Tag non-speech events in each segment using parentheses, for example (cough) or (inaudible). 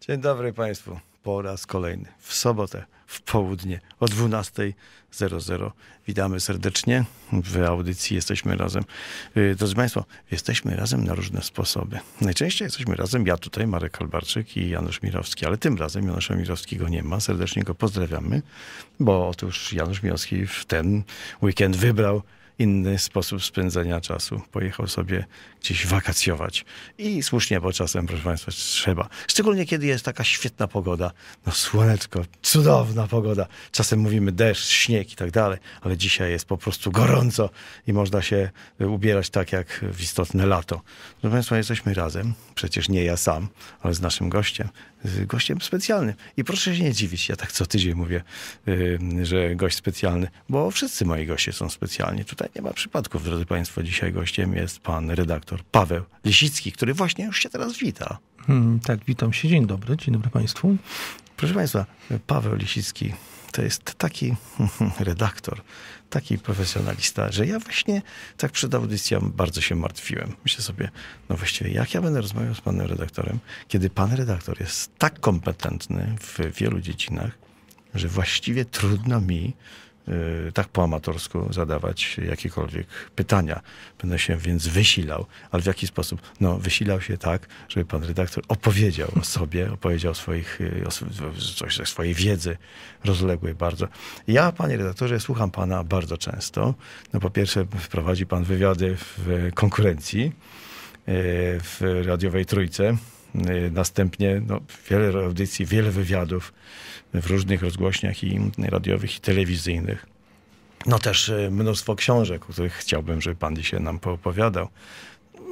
Dzień dobry Państwu. Po raz kolejny w sobotę w południe o 12.00. Witamy serdecznie w audycji. Jesteśmy razem. Y, drodzy Państwo, jesteśmy razem na różne sposoby. Najczęściej jesteśmy razem ja tutaj, Marek Kalbarczyk i Janusz Mirowski, ale tym razem Janusza Mirowskiego nie ma. Serdecznie go pozdrawiamy, bo otóż Janusz Mirowski w ten weekend wybrał inny sposób spędzenia czasu. Pojechał sobie gdzieś wakacjować. I słusznie, bo czasem, proszę Państwa, trzeba. Szczególnie kiedy jest taka świetna pogoda. No słoneczko, cudowna pogoda. Czasem mówimy deszcz, śnieg i tak dalej, ale dzisiaj jest po prostu gorąco i można się y, ubierać tak jak w istotne lato. Proszę Państwa, jesteśmy razem. Przecież nie ja sam, ale z naszym gościem, Y, gościem specjalnym. I proszę się nie dziwić, ja tak co tydzień mówię, y, że gość specjalny, bo wszyscy moi goście są specjalni. Tutaj nie ma przypadków, drodzy Państwo. Dzisiaj gościem jest pan redaktor Paweł Lisicki, który właśnie już się teraz wita. Hmm, tak, witam się. Dzień dobry, dzień dobry Państwu. Proszę Państwa, Paweł Lisicki to jest taki (laughs) redaktor, taki profesjonalista, że ja właśnie tak przed audycją bardzo się martwiłem. Myślę sobie, no właściwie jak ja będę rozmawiał z panem redaktorem, kiedy pan redaktor jest tak kompetentny w wielu dziedzinach, że właściwie trudno mi Y, tak po amatorsku zadawać jakiekolwiek pytania. Będę się więc wysilał, ale w jaki sposób? No, wysilał się tak, żeby pan redaktor opowiedział o sobie, opowiedział swoich, y, o, o swojej wiedzy rozległej bardzo. Ja, panie redaktorze, słucham pana bardzo często. No, po pierwsze, prowadzi pan wywiady w konkurencji y, w radiowej trójce Y, następnie no, wiele audycji, wiele wywiadów w różnych rozgłośniach i mm, radiowych i telewizyjnych. No też y, mnóstwo książek, o których chciałbym, żeby pan dzisiaj nam poopowiadał.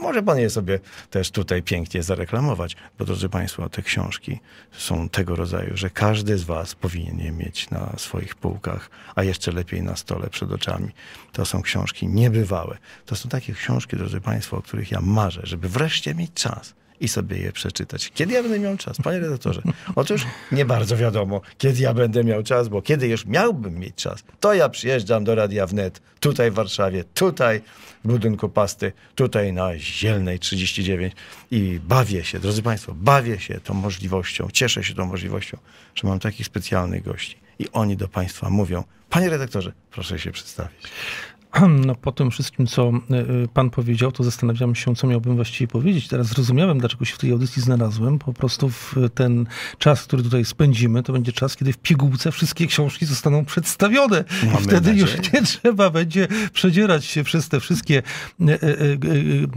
Może pan je sobie też tutaj pięknie zareklamować, bo drodzy państwo, te książki są tego rodzaju, że każdy z was powinien je mieć na swoich półkach, a jeszcze lepiej na stole przed oczami. To są książki niebywałe. To są takie książki, drodzy państwo, o których ja marzę, żeby wreszcie mieć czas i sobie je przeczytać. Kiedy ja będę miał czas, panie redaktorze? Otóż nie bardzo wiadomo, kiedy ja będę miał czas, bo kiedy już miałbym mieć czas, to ja przyjeżdżam do Radia Wnet, tutaj w Warszawie, tutaj w budynku Pasty, tutaj na Zielnej 39 i bawię się, drodzy państwo, bawię się tą możliwością, cieszę się tą możliwością, że mam takich specjalnych gości i oni do państwa mówią, panie redaktorze, proszę się przedstawić. (clears throat) no, po tym wszystkim, co y, y, pan powiedział, to zastanawiam się, co miałbym właściwie powiedzieć. Teraz zrozumiałem, dlaczego się w tej audycji znalazłem. Po prostu ten czas, który tutaj spędzimy, to będzie czas, kiedy w pigułce wszystkie książki zostaną przedstawione. Mamy I wtedy nadzieję. już nie trzeba będzie przedzierać się przez te wszystkie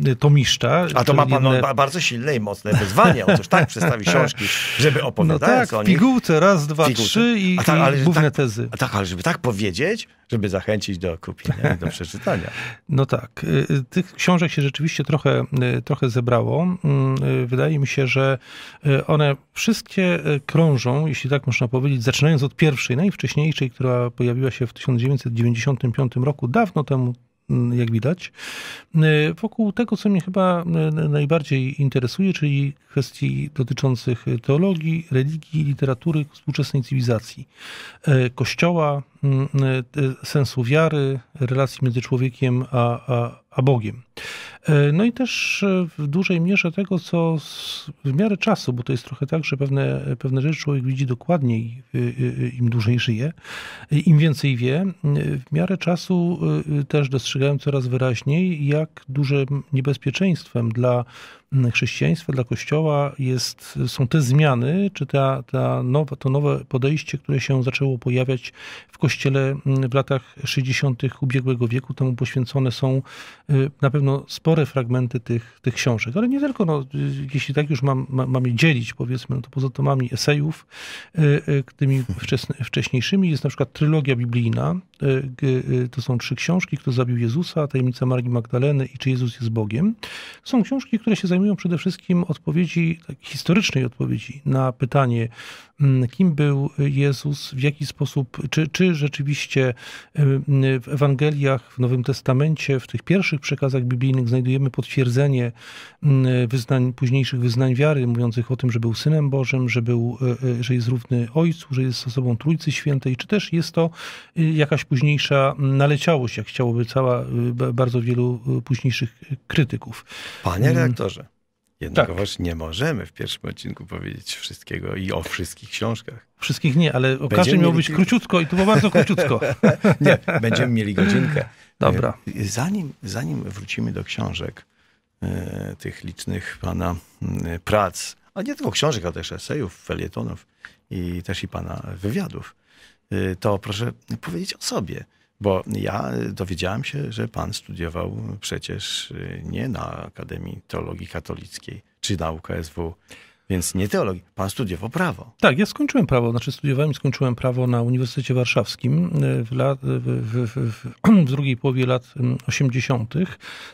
e, tomiszcza. A to ma pan no, inne... bardzo silne i mocne wyzwanie. Otóż tak przedstawi (laughs) książki, żeby opowiadać no tak, o nich. pigułce, raz, dwa, pigułce. trzy i, tak, i główne tak, tezy. Tak, ale żeby tak powiedzieć, żeby zachęcić do kupienia. Do do przeczytania. No tak. Y, y, tych książek się rzeczywiście trochę, y, trochę zebrało. Mm, wydaje mi się, że one wszystkie krążą, jeśli tak można powiedzieć, zaczynając od pierwszej, najwcześniejszej, która pojawiła się w 1995 roku, dawno temu, Mm, jak widać, y, wokół tego, co mnie chyba y, najbardziej interesuje, czyli kwestii dotyczących teologii, religii, literatury, współczesnej cywilizacji, y, kościoła, mm, sensu wiary, relacji między człowiekiem a, a, a Bogiem. E, no i też e, w dużej mierze tego, co w miarę czasu, bo to jest trochę tak, że pewne, pewne rzeczy człowiek widzi dokładniej, y, y, y, im dłużej żyje, im więcej wie, w miarę czasu też dostrzegałem coraz wyraźniej, jak dużym niebezpieczeństwem dla chrześcijaństwa, dla Kościoła jest, są te zmiany, czy ta, ta nowa to nowe podejście, które się zaczęło pojawiać w Kościele mm, w latach 60. ubiegłego wieku. Temu poświęcone są y, na pewno spore fragmenty tych, tych książek, ale nie tylko. No, y, jeśli tak już mam, mam, je dzielić, powiedzmy, no to poza tomami esejów, y, tymi wcześniejszymi jest na przykład trylogia biblijna. To są trzy książki, Kto zabił Jezusa, Tajemnica Marii Magdaleny i Czy Jezus jest Bogiem. są książki, które się zajmują zajmują przede wszystkim odpowiedzi, tak, historycznej odpowiedzi na pytanie, Mm, kim był Jezus, w jaki sposób, czy, czy rzeczywiście mm, w Ewangeliach, w Nowym Testamencie, w tych pierwszych przekazach biblijnych znajdujemy potwierdzenie mm, wyznań, późniejszych wyznań wiary, mówiących o tym, że był Synem Bożym, że, był, e, e, że jest równy Ojcu, że jest osobą Trójcy Świętej, czy też jest to y, jakaś późniejsza naleciałość, jak chciałoby cała, y, bardzo wielu y, późniejszych krytyków. Panie redaktorze, tak. Jednakowoż tak. nie możemy w pierwszym odcinku powiedzieć wszystkiego i o wszystkich książkach. Wszystkich nie, ale o każdym miał być króciutko i to było bardzo króciutko. (laughs) nie, będziemy mieli godzinkę. (laughs) Dobra. E, zanim, zanim wrócimy do książek, e, tych licznych pana mm, prac, a nie tylko książek, ale też esejów, felietonów i też i pana wywiadów, e, to proszę powiedzieć o sobie. Bo ja dowiedziałem się, że pan studiował przecież y, nie na Akademii Teologii Katolickiej czy na UKSW, więc nie teologii. Pan studiował prawo. Tak, ja skończyłem prawo, znaczy studiowałem i skończyłem prawo na Uniwersytecie Warszawskim y, w, lat, w, w, w (clears throat) drugiej połowie lat 80. Mm,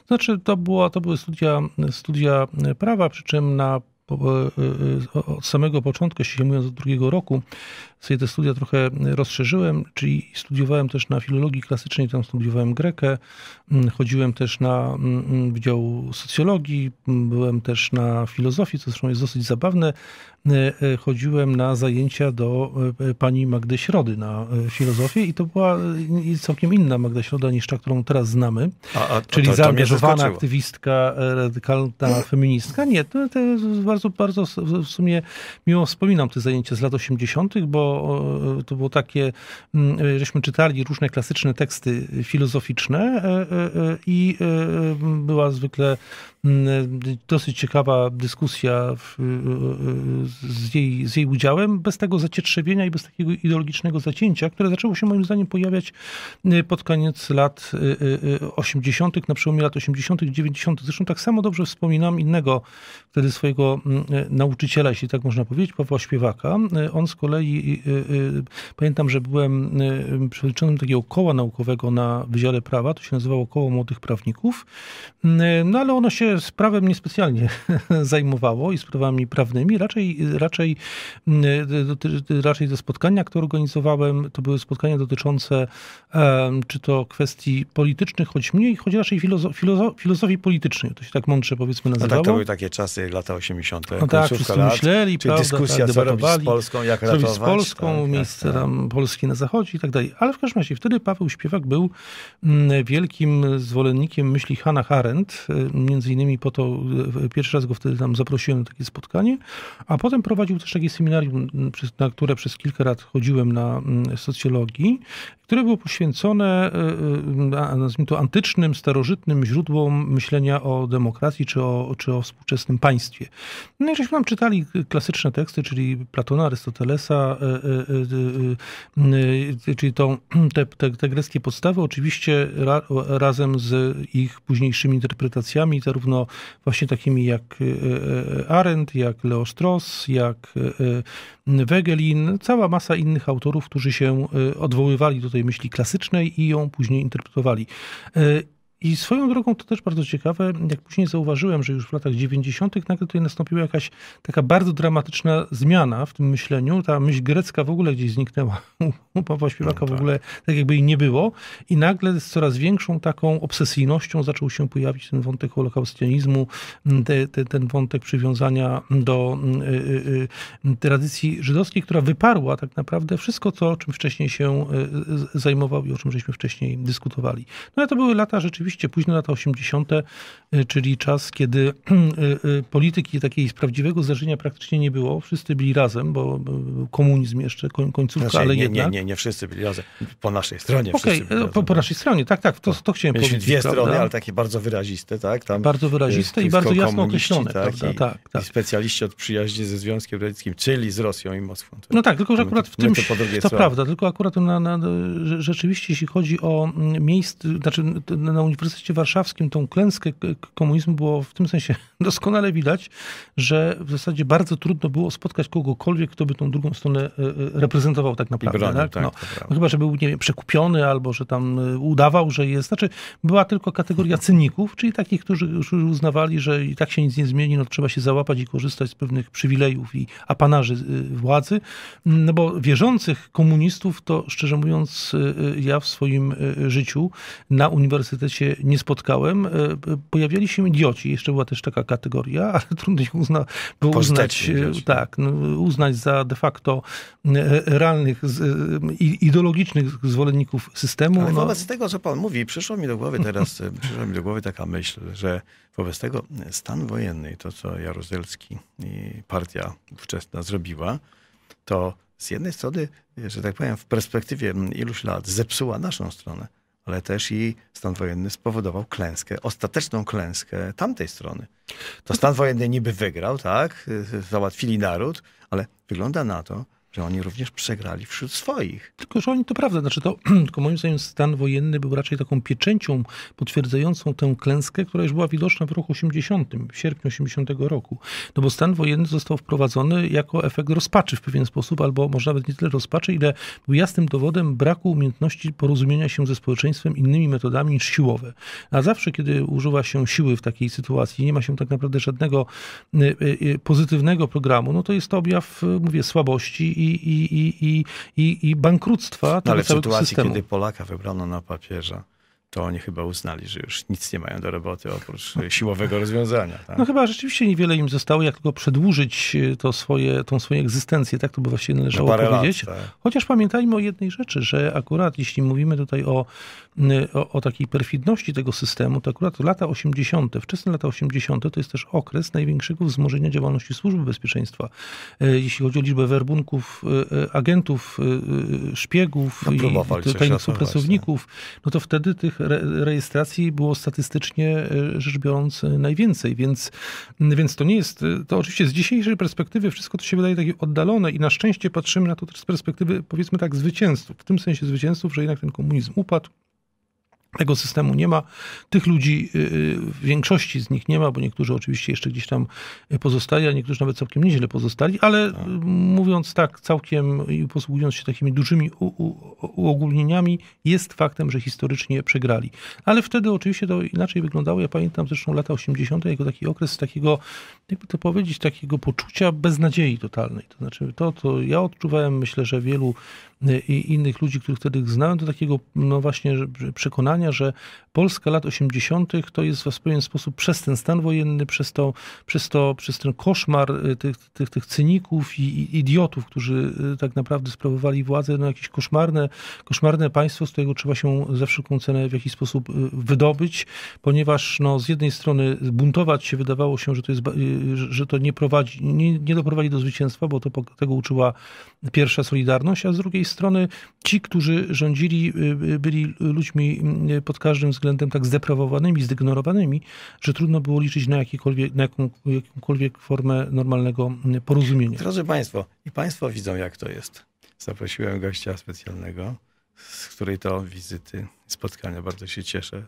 znaczy to, była, to były studia, studia prawa, przy czym na y, od samego początku, jeśli mówiąc od drugiego roku, sobie te studia trochę y, rozszerzyłem, czyli studiowałem też na filologii klasycznej, tam studiowałem Grekę, mm, chodziłem też na mm, mm, Wydział Socjologii, byłem też na filozofii, co zresztą jest dosyć zabawne. Y, y, chodziłem na zajęcia do pani Magdy Środy na filozofię i to była całkiem inna Magda Środa niż ta, którą teraz znamy, a, a, czyli to, zaangażowana aktywistka, radykalna feministka. Nie, to, to bardzo, bardzo w sumie miło wspominam te zajęcia z lat 80., bo było, e, to było takie, mm, e, żeśmy czytali różne klasyczne teksty filozoficzne e, i była zwykle mm, dosyć ciekawa dyskusja z, jej, z jej udziałem, bez tego zacietrzewienia i bez takiego ideologicznego zacięcia, które zaczęło się moim zdaniem pojawiać pod koniec lat 80., na przełomie lat 80., 90. Zresztą tak samo dobrze wspominam innego wtedy swojego mm, nauczyciela, jeśli tak można powiedzieć, Pawła Śpiewaka. On z kolei Y, y, pamiętam, że byłem y, przewodniczącym takiego koła naukowego na Wydziale Prawa, to się nazywało Koło Młodych Prawników, no ale ono się z prawem niespecjalnie (laughs) zajmowało i sprawami prawnymi, raczej, raczej, raczej te spotkania, które organizowałem, to były spotkania dotyczące czy to kwestii politycznych, choć mniej, choć raczej filozo filozo filozofii politycznej, to się tak mądrze powiedzmy nazywało. A tak, to były takie czasy, lata 80. No tak, wszyscy lat, myśleli, czyli prawda, dyskusja, tak, co robić z Polską, jak ratować. Polską, tak, tak, miejsce tak, tam Polski na zachodzie i tak dalej. Ale w każdym razie wtedy Paweł Śpiewak był mm, wielkim zwolennikiem myśli Hannah Arendt. Y, między innymi po to y, pierwszy raz go wtedy tam zaprosiłem na takie spotkanie, a potem prowadził też takie seminarium, mm, na które przez kilka lat chodziłem na mm, socjologii, które było poświęcone, y, nazwijmy to, antycznym, starożytnym źródłom myślenia o demokracji czy o, czy o współczesnym państwie. No i żeśmy tam czytali klasyczne teksty, czyli Platona, Arystotelesa, Y, y, y, czyli tą, te, te, te greckie podstawy, oczywiście ra, razem z ich późniejszymi interpretacjami, zarówno właśnie takimi jak Arendt, jak Leo Strauss, jak Wegelin, cała masa innych autorów, którzy się odwoływali do tej myśli klasycznej i ją później interpretowali. I swoją drogą to też bardzo ciekawe, jak później zauważyłem, że już w latach 90. nagle tutaj nastąpiła jakaś taka bardzo dramatyczna zmiana w tym myśleniu. Ta myśl grecka w ogóle gdzieś zniknęła. U Pawła Śpiewaka no, tak. w ogóle tak jakby jej nie było. I nagle z coraz większą taką obsesyjnością zaczął się pojawić ten wątek holokaustianizmu, te, te, ten wątek przywiązania do y, y, y, tradycji żydowskiej, która wyparła tak naprawdę wszystko to, czym wcześniej się y, zajmował i o czym żeśmy wcześniej dyskutowali. No ale to były lata rzeczywiście rzeczywiście późne lata 80., e, czyli czas, kiedy e, e, polityki takiej z prawdziwego zdarzenia praktycznie nie było. Wszyscy byli razem, bo komunizm jeszcze, końcówka, znaczy, ale nie, jednak... Nie, nie, nie wszyscy byli razem. Po naszej stronie okay, Po, po tak. naszej stronie, tak, tak, to, to chciałem Mieliśmy powiedzieć. dwie prawda? strony, ale takie bardzo wyraziste, tak? Tam bardzo wyraziste i bardzo jasno określone, tak? prawda? I, tak, tak. I specjaliści od przyjaźni ze Związkiem Radzieckim, czyli z Rosją i Moskwą. Tak? No tak, tylko że akurat w tym... to, to prawda, tylko akurat na, na, rzeczywiście, jeśli chodzi o mm, miejsce, znaczy na uniwersytecie Warszawskim tą klęskę komunizmu było w tym sensie (laughs) doskonale widać, że w zasadzie bardzo trudno było spotkać kogokolwiek, kto by tą drugą stronę e, e, reprezentował tak naprawdę. Bronił, tak? Tak, no. no, chyba, że był nie wiem, przekupiony albo że tam e, udawał, że jest. Znaczy była tylko kategoria cyników, czyli takich, którzy już uznawali, że i tak się nic nie zmieni, no trzeba się załapać i korzystać z pewnych przywilejów i apanarzy władzy. No bo wierzących komunistów to szczerze mówiąc ja w swoim życiu na Uniwersytecie się nie spotkałem. E, pojawiali się idioci, jeszcze była też taka kategoria, (laughs) ale trudno ich uzna, było uznać, e, tak, no, uznać za de facto e, realnych, ideologicznych zwolenników systemu. Ale no. wobec tego, co pan mówi, przyszło mi do głowy teraz, przyszła mi do głowy taka myśl, że wobec tego stan wojenny i to, co Jaruzelski i partia ówczesna zrobiła, to z jednej strony, że tak powiem, w perspektywie iluś lat zepsuła naszą stronę, ale też i stan wojenny spowodował klęskę, ostateczną klęskę tamtej strony. To no stan wojenny niby wygrał, tak? Załatwili naród, ale wygląda na to, że oni również przegrali wśród swoich. Tylko, że oni to prawda, znaczy to, (clears throat) tylko moim zdaniem stan wojenny był raczej taką pieczęcią potwierdzającą tę klęskę, która już była widoczna w roku 80, w sierpniu 80 roku. No bo stan wojenny został wprowadzony jako efekt rozpaczy w pewien sposób, albo może nawet nie tyle rozpaczy, ile był jasnym dowodem braku umiejętności porozumienia się ze społeczeństwem innymi metodami niż siłowe. A zawsze, kiedy używa się siły w takiej sytuacji, nie ma się tak naprawdę żadnego y, y, y, pozytywnego programu, no to jest to objaw, mówię, słabości i i, i, i, i bankructwa no, ale w sytuacji, systemu. kiedy Polaka wybrano na papieża, to oni chyba uznali, że już nic nie mają do roboty oprócz e, siłowego rozwiązania. Tak? No chyba rzeczywiście niewiele im zostało, jak tylko przedłużyć e, to swoje, tą swoją egzystencję, tak to by właściwie należało no powiedzieć. Lat, tak. Chociaż pamiętajmy o jednej rzeczy, że akurat jeśli mówimy tutaj o Y, o, o, takiej perfidności tego systemu, to akurat lata 80., wczesne lata 80. to jest też okres największego wzmożenia działalności służby bezpieczeństwa. Y, jeśli chodzi o liczbę werbunków, y, agentów, szpiegów no, i tajnych współpracowników, no to wtedy tych rejestracji było statystycznie rzecz biorąc najwięcej, więc, więc to nie jest, to oczywiście z dzisiejszej perspektywy wszystko to się wydaje takie oddalone i na szczęście patrzymy na to też z perspektywy powiedzmy tak zwycięzców, w tym sensie zwycięzców, że jednak ten komunizm upadł, tego systemu nie ma. Tych ludzi, y, y, w większości z nich nie ma, bo niektórzy oczywiście jeszcze gdzieś tam pozostali, a niektórzy nawet całkiem nieźle pozostali, ale y, tak. mówiąc tak całkiem i posługując się takimi dużymi uogólnieniami, jest faktem, że historycznie przegrali. Ale wtedy oczywiście to inaczej wyglądało. Ja pamiętam zresztą lata 80. jako taki okres takiego, jakby to powiedzieć, takiego poczucia beznadziei totalnej. To znaczy to, co ja odczuwałem, myślę, że wielu i innych ludzi, których wtedy znałem, do takiego no właśnie przekonania, że Polska lat 80. to jest w pewien sposób przez ten stan wojenny, przez, to, przez, to, przez ten koszmar e, tych, tych, tych cyników i, i idiotów, którzy e, tak naprawdę sprawowali władzę, no jakieś koszmarne, koszmarne państwo, z którego trzeba się za wszelką cenę w jakiś sposób e, wydobyć, ponieważ no, z jednej strony buntować się wydawało się, że to, jest, że to nie prowadzi, nie, nie doprowadzi do zwycięstwa, bo to, tego uczyła pierwsza Solidarność, a z drugiej strony strony ci, którzy rządzili, y, y, byli ludźmi mm, y, pod każdym względem tak zdeprawowanymi, zignorowanymi, że trudno było liczyć na, na jaką, jakąkolwiek formę normalnego mm, porozumienia. Drodzy Państwo, i Państwo widzą, jak to jest. Zaprosiłem gościa specjalnego, z której to wizyty, spotkania bardzo się cieszę.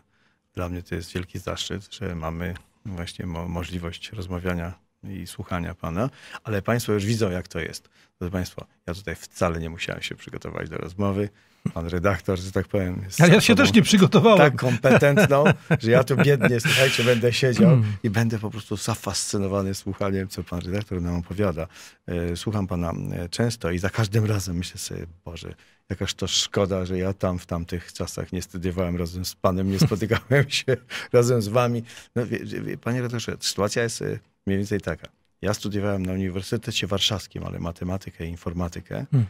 Dla mnie to jest wielki zaszczyt, że mamy właśnie mo możliwość rozmawiania i słuchania Pana, ale Państwo już widzą, jak to jest. Drodzy Państwo, ja tutaj wcale nie musiałem się przygotować do rozmowy. Pan redaktor, że tak powiem. Jest Ale ja się też nie przygotowałem. Tak kompetentną, że ja tu biednie, słuchajcie, będę siedział mm. i będę po prostu zafascynowany słuchaniem, co pan redaktor nam opowiada. E, słucham pana e, często i za każdym razem myślę sobie, Boże, jakaż to szkoda, że ja tam w tamtych czasach nie studiowałem razem z panem, nie spotykałem się (laughs) razem z wami. No, wie, wie, panie redaktorze, sytuacja jest e, mniej więcej taka. Ja studiowałem na Uniwersytecie Warszawskim, ale matematykę i informatykę, hmm.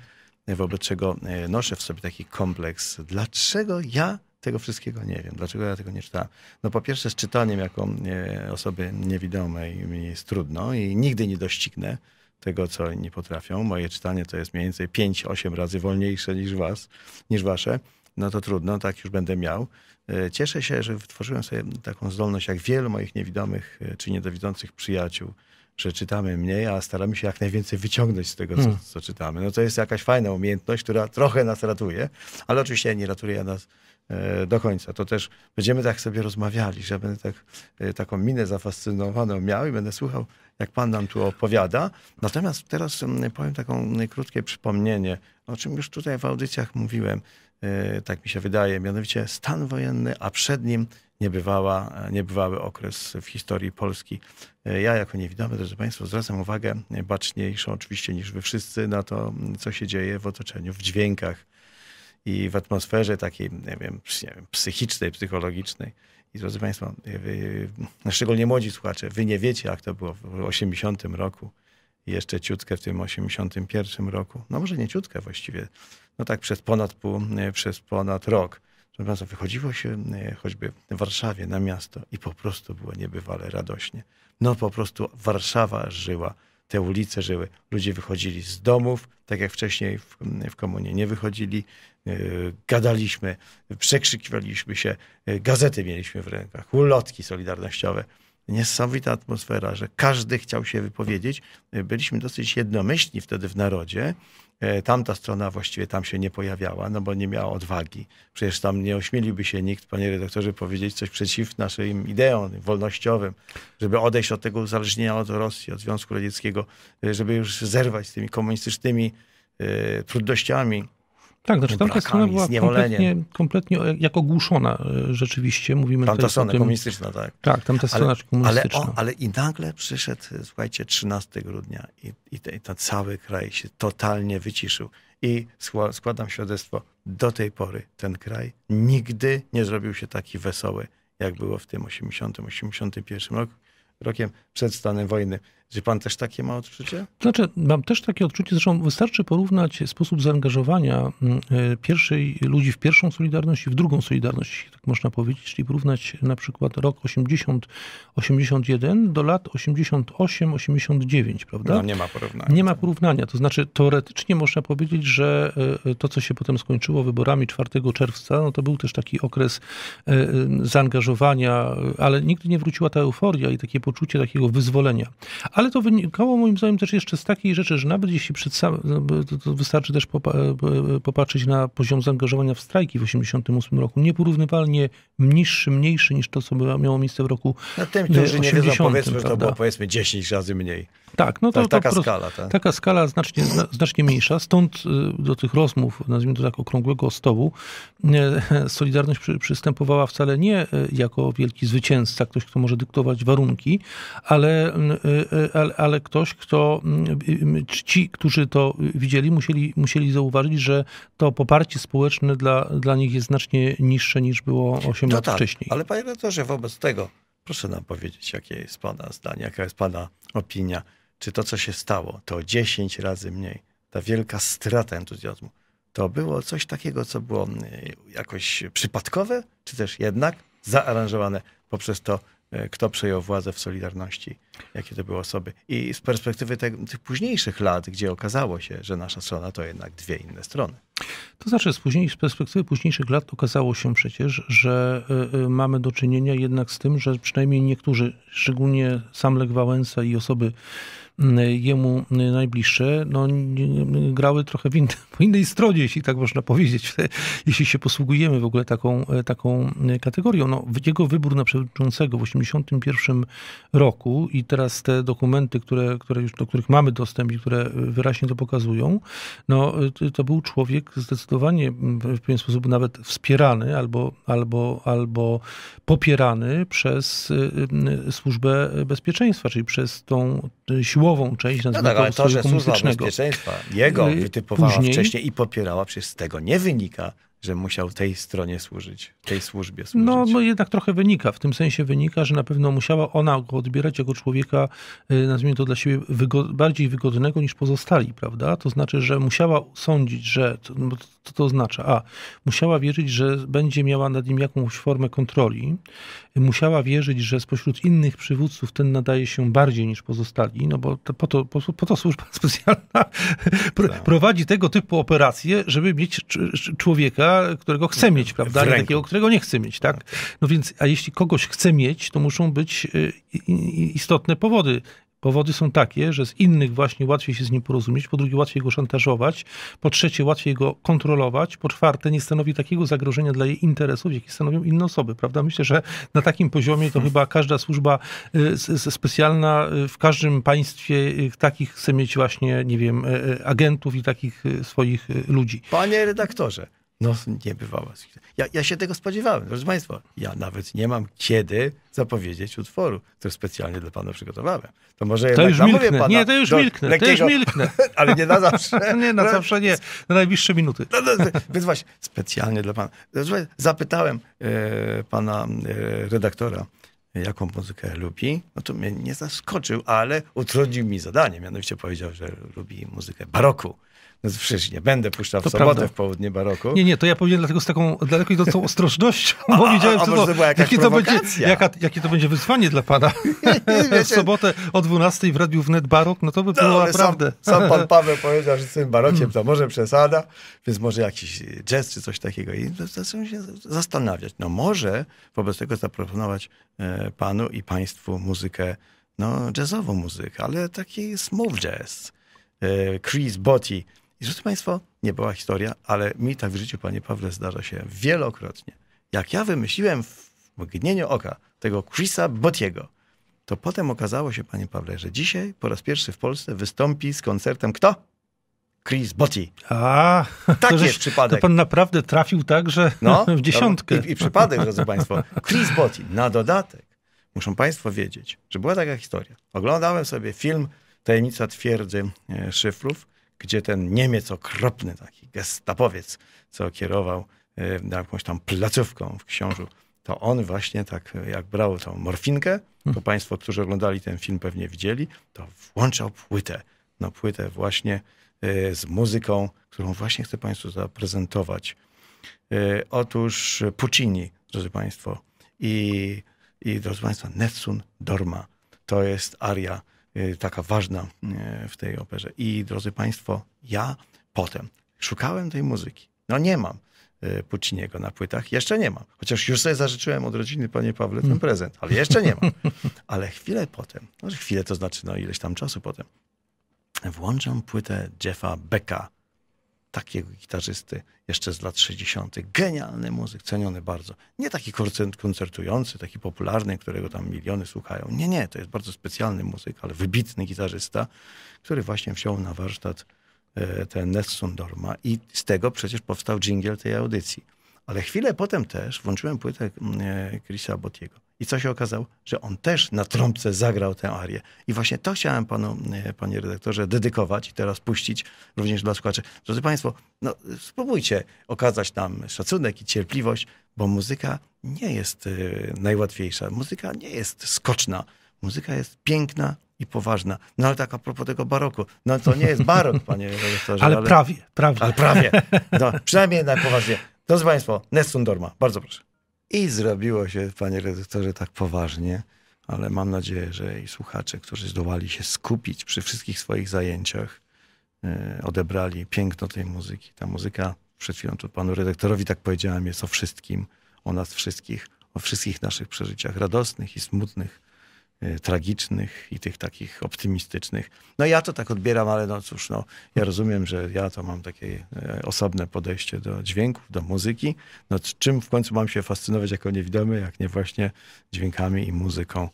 wobec czego e, noszę w sobie taki kompleks. Dlaczego ja tego wszystkiego nie wiem? Dlaczego ja tego nie czytałem? No po pierwsze z czytaniem jako e, osoby niewidomej mi jest trudno i nigdy nie doścignę tego, co nie potrafią. Moje czytanie to jest mniej więcej 5-8 razy wolniejsze niż was, niż wasze. No to trudno, tak już będę miał. E, cieszę się, że wytworzyłem sobie taką zdolność, jak wielu moich niewidomych e, czy niedowidzących przyjaciół, że czytamy mniej, a staramy się jak najwięcej wyciągnąć z tego, co, hmm. co czytamy. No to jest jakaś fajna umiejętność, która trochę nas ratuje, ale oczywiście nie ratuje nas e, do końca. To też będziemy tak sobie rozmawiali, że będę tak, taką minę zafascynowaną miał i będę słuchał, jak pan nam tu opowiada. Natomiast teraz mm, powiem taką mm, krótkie przypomnienie, o czym już tutaj w audycjach mówiłem. E, tak mi się wydaje, mianowicie stan wojenny, a przed nim niebywała, e, niebywały okres w historii Polski. E, ja jako niewidomy, drodzy Państwo, zwracam uwagę baczniejszą oczywiście niż wy wszyscy na to, co się dzieje w otoczeniu, w dźwiękach i w atmosferze takiej, nie wiem, nie wiem psychicznej, psychologicznej. I drodzy Państwo, wy, szczególnie młodzi słuchacze, wy nie wiecie, jak to było w 80 roku, jeszcze ciutkę w tym 81 roku, no może nie ciutkę właściwie, no tak przez ponad, pół, e, przez ponad rok. Proszę Państwa, wychodziło się e, choćby w Warszawie na miasto i po prostu było niebywale radośnie. No po prostu Warszawa żyła, te ulice żyły. Ludzie wychodzili z domów, tak jak wcześniej w, w komunie nie wychodzili. E, gadaliśmy, przekrzykiwaliśmy się, gazety mieliśmy w rękach, ulotki solidarnościowe niesamowita atmosfera, że każdy chciał się wypowiedzieć. Byliśmy dosyć jednomyślni wtedy w narodzie E, tamta strona właściwie tam się nie pojawiała, no bo nie miała odwagi. Przecież tam nie ośmieliłby się nikt, panie redaktorze, powiedzieć coś przeciw naszym ideom wolnościowym, żeby odejść od tego uzależnienia od Rosji, od Związku Radzieckiego, e, żeby już zerwać z tymi komunistycznymi e, trudnościami tak, znaczy tamta strona była kompletnie, kompletnie e, jak ogłuszona e, rzeczywiście, mówimy tamta teraz strona tym, komunistyczna, tak. Tak, tamta ale, strona komunistyczna. Ale, o, ale i nagle przyszedł, e, słuchajcie, 13 grudnia i, i, te, i ten cały kraj się totalnie wyciszył. I składam świadectwo, do tej pory ten kraj nigdy nie zrobił się taki wesoły, jak było w tym 80-81 roku, rokiem przed stanem wojny. Czy pan też takie ma odczucie? Znaczy, mam też takie odczucie. Zresztą wystarczy porównać sposób zaangażowania mm, e, pierwszej, ludzi w pierwszą Solidarność i w drugą Solidarność, tak można powiedzieć, czyli porównać na przykład rok 80-81 do lat 88-89, prawda? No, nie ma porównania. Nie ma porównania. To znaczy, teoretycznie można powiedzieć, że e, to, co się potem skończyło wyborami 4 czerwca, no to był też taki okres e, zaangażowania, ale nigdy nie wróciła ta euforia i takie poczucie takiego wyzwolenia. Ale to wynikało moim zdaniem też jeszcze z takiej rzeczy, że nawet jeśli przed sam, no, wystarczy też e, e, popatrzeć na poziom zaangażowania w strajki w 1988 roku, nieporównywalnie niższy, mniejszy niż to, co miało miejsce w roku Na no, tym, którzy 80, e, nie wiedzą, powiedzmy, że to było powiedzmy 10 razy mniej. Tak, no to, to tak, taka skala. Tak. Taka skala znacznie, znacznie mniejsza, stąd do tych rozmów, nazwijmy to tak, okrągłego stołu, (laughs) Solidarność przy, przystępowała wcale nie jako wielki zwycięzca, ktoś, kto może dyktować warunki, ale ale, ale ktoś, kto, mm, y, y, ci, którzy to widzieli, musieli, musieli zauważyć, że to poparcie społeczne dla, dla nich jest znacznie niższe niż było 8 to no lat tak, wcześniej. Ale panie redaktorze, wobec tego proszę nam powiedzieć, jakie jest pana zdanie, jaka jest pana opinia. Czy to, co się stało, to 10 razy mniej, ta wielka strata entuzjazmu, to było coś takiego, co było mm, jakoś przypadkowe, czy też jednak zaaranżowane poprzez to E, kto przejął władzę w Solidarności, jakie to były osoby. I z perspektywy te, tych późniejszych lat, gdzie okazało się, że nasza strona to jednak dwie inne strony. To znaczy, z, później, z perspektywy późniejszych lat okazało się przecież, że e, e, mamy do czynienia jednak z tym, że przynajmniej niektórzy, szczególnie sam Lech Wałęsa i osoby Y, jemu najbliższe, no, grały trochę w (laughs) po innej stronie, jeśli tak można powiedzieć, (laughs) jeśli się posługujemy w ogóle taką, e, taką e, kategorią. No, jego wybór na przewodniczącego w 1981 roku i teraz te dokumenty, które, które już, do których mamy dostęp i które wyraźnie to pokazują, no, to był człowiek zdecydowanie w pewien sposób nawet wspierany albo, albo, albo popierany przez e, służbę bezpieczeństwa, czyli przez tą siłę część no tak, ale to, że Służba Bezpieczeństwa jego y, wytypowała później... wcześniej i popierała, przecież z tego nie wynika, że musiał tej stronie służyć, tej służbie służyć. No, no jednak trochę wynika, w tym sensie wynika, że na pewno musiała ona go odbierać jako człowieka, y, nazwijmy to dla siebie, bardziej wygodnego niż pozostali, prawda? To znaczy, że musiała sądzić, że no co to oznacza? A, musiała wierzyć, że będzie miała nad nim jakąś formę kontroli. Musiała wierzyć, że spośród innych przywódców ten nadaje się bardziej niż pozostali, no bo to, po, to, po, po, to służba (laughs) specjalna tak. prowadzi tego typu operacje, żeby mieć człowieka, którego chce tak. mieć, prawda? ale takiego, którego nie chce mieć, tak? tak? No więc, a jeśli kogoś chce mieć, to muszą być y, istotne powody Powody są takie, że z innych właśnie łatwiej się z nim porozumieć, po drugie łatwiej go szantażować, po trzecie łatwiej go kontrolować, po czwarte nie stanowi takiego zagrożenia dla jej interesów, jakie stanowią inne osoby, prawda? Myślę, że na takim poziomie to chyba każda służba y, specjalna y, w każdym państwie y, takich chce mieć właśnie, nie wiem, agentów i takich swoich ludzi. Panie redaktorze, no, bywało. Ja, ja się tego spodziewałem, proszę Państwa. Ja nawet nie mam kiedy zapowiedzieć utworu, który specjalnie dla Pana przygotowałem. To może to już milknę. Pana nie, to już milknę, lekkiego, to już milknę. (laughs) Ale nie na zawsze. (laughs) nie, na no, zawsze nie. Na najbliższe minuty. No, no, więc właśnie, specjalnie dla Pana. Zapytałem e, Pana e, redaktora, jaką muzykę lubi, no to mnie nie zaskoczył, ale utrudnił mi zadanie. Mianowicie powiedział, że lubi muzykę baroku. No będę puszczał w sobotę prawda. w południe baroku. Nie, nie, to ja powiedziałem dlatego z taką daleko idącą ostrożnością, (laughs) bo a, wiedziałem, a, to jakie, to będzie, jaka, jakie to będzie wyzwanie dla pana. (laughs) (laughs) Wiecie, w sobotę o 12 w Radiu Wnet Barok, no to by było no, naprawdę. Sam, sam, pan Paweł powiedział, że z tym barokiem hmm. to może przesada, więc może jakiś jazz czy coś takiego. I no, zacząłem się zastanawiać. No może wobec tego zaproponować e, panu i państwu muzykę, no jazzową muzykę, ale taki smooth jazz. E, Chris Botti i drodzy Państwo, nie była historia, ale mi tak w życiu, Panie Pawle, zdarza się wielokrotnie. Jak ja wymyśliłem w mgnieniu oka tego Chrisa Botiego, to potem okazało się, Panie Pawle, że dzisiaj po raz pierwszy w Polsce wystąpi z koncertem kto? Chris Botti. A, Taki to żeś, jest przypadek. To pan naprawdę trafił tak, że no, (laughs) w dziesiątkę. I, I przypadek, drodzy Państwo. Chris Botti. Na dodatek muszą Państwo wiedzieć, że była taka historia. Oglądałem sobie film Tajemnica twierdzy e, Szyfrów gdzie ten Niemiec okropny, taki gestapowiec, co kierował e, jakąś tam placówką w Książu, to on właśnie tak, e, jak brał tą morfinkę, to mhm. państwo, którzy oglądali ten film pewnie widzieli, to włączał płytę. No płytę właśnie e, z muzyką, którą właśnie chcę państwu zaprezentować. Otóż Puccini, drodzy państwo, i, i drodzy państwo, Nessun Dorma. To jest aria Y, taka ważna y, w tej operze. I drodzy Państwo, ja potem szukałem tej muzyki. No nie mam. Y, Pucciniego na płytach. Jeszcze nie mam. Chociaż już sobie zażyczyłem od rodziny, panie Pawle, ten mm. prezent, ale jeszcze nie mam. (laughs) Ale chwilę potem, no chwilę to znaczy no ileś tam czasu potem, włączam płytę Jeffa Becka, takiego gitarzysty jeszcze z lat 60. Genialny muzyk, ceniony bardzo. Nie taki koncertujący, taki popularny, którego tam miliony słuchają. Nie, nie, to jest bardzo specjalny muzyk, ale wybitny gitarzysta, który właśnie wziął na warsztat e, ten Nessun Dorma i z tego przecież powstał dżingiel tej audycji. Ale chwilę potem też włączyłem płytę mm, e, Chrisa Botiego i co się okazało? Że on też na trąbce zagrał tę arię. I właśnie to chciałem panu, e, panie redaktorze, dedykować i teraz puścić również dla słuchaczy. Drodzy państwo, no, spróbujcie okazać nam szacunek i cierpliwość, bo muzyka nie jest e, najłatwiejsza. Muzyka nie jest skoczna. Muzyka jest piękna, i poważna. No ale tak a propos tego baroku, no to nie jest barok, panie (laughs) redaktorze. ale, ale prawie, prawie. Ale prawie. (laughs) No, przynajmniej na poważnie. Drodzy Państwo, Nessun Dorma, bardzo proszę. I zrobiło się, panie redaktorze, tak poważnie, ale mam nadzieję, że i słuchacze, którzy zdołali się skupić przy wszystkich swoich zajęciach, e, odebrali piękno tej muzyki. Ta muzyka, przed chwilą tu panu redaktorowi tak powiedziałem, jest o wszystkim, o nas wszystkich, o wszystkich naszych przeżyciach radosnych i smutnych, Y, tragicznych i tych takich optymistycznych. No ja to tak odbieram, ale no cóż, no, ja rozumiem, że ja to mam takie y, osobne podejście do dźwięków, do muzyki. No czym w końcu mam się fascynować jako niewidomy, jak nie właśnie dźwiękami i muzyką.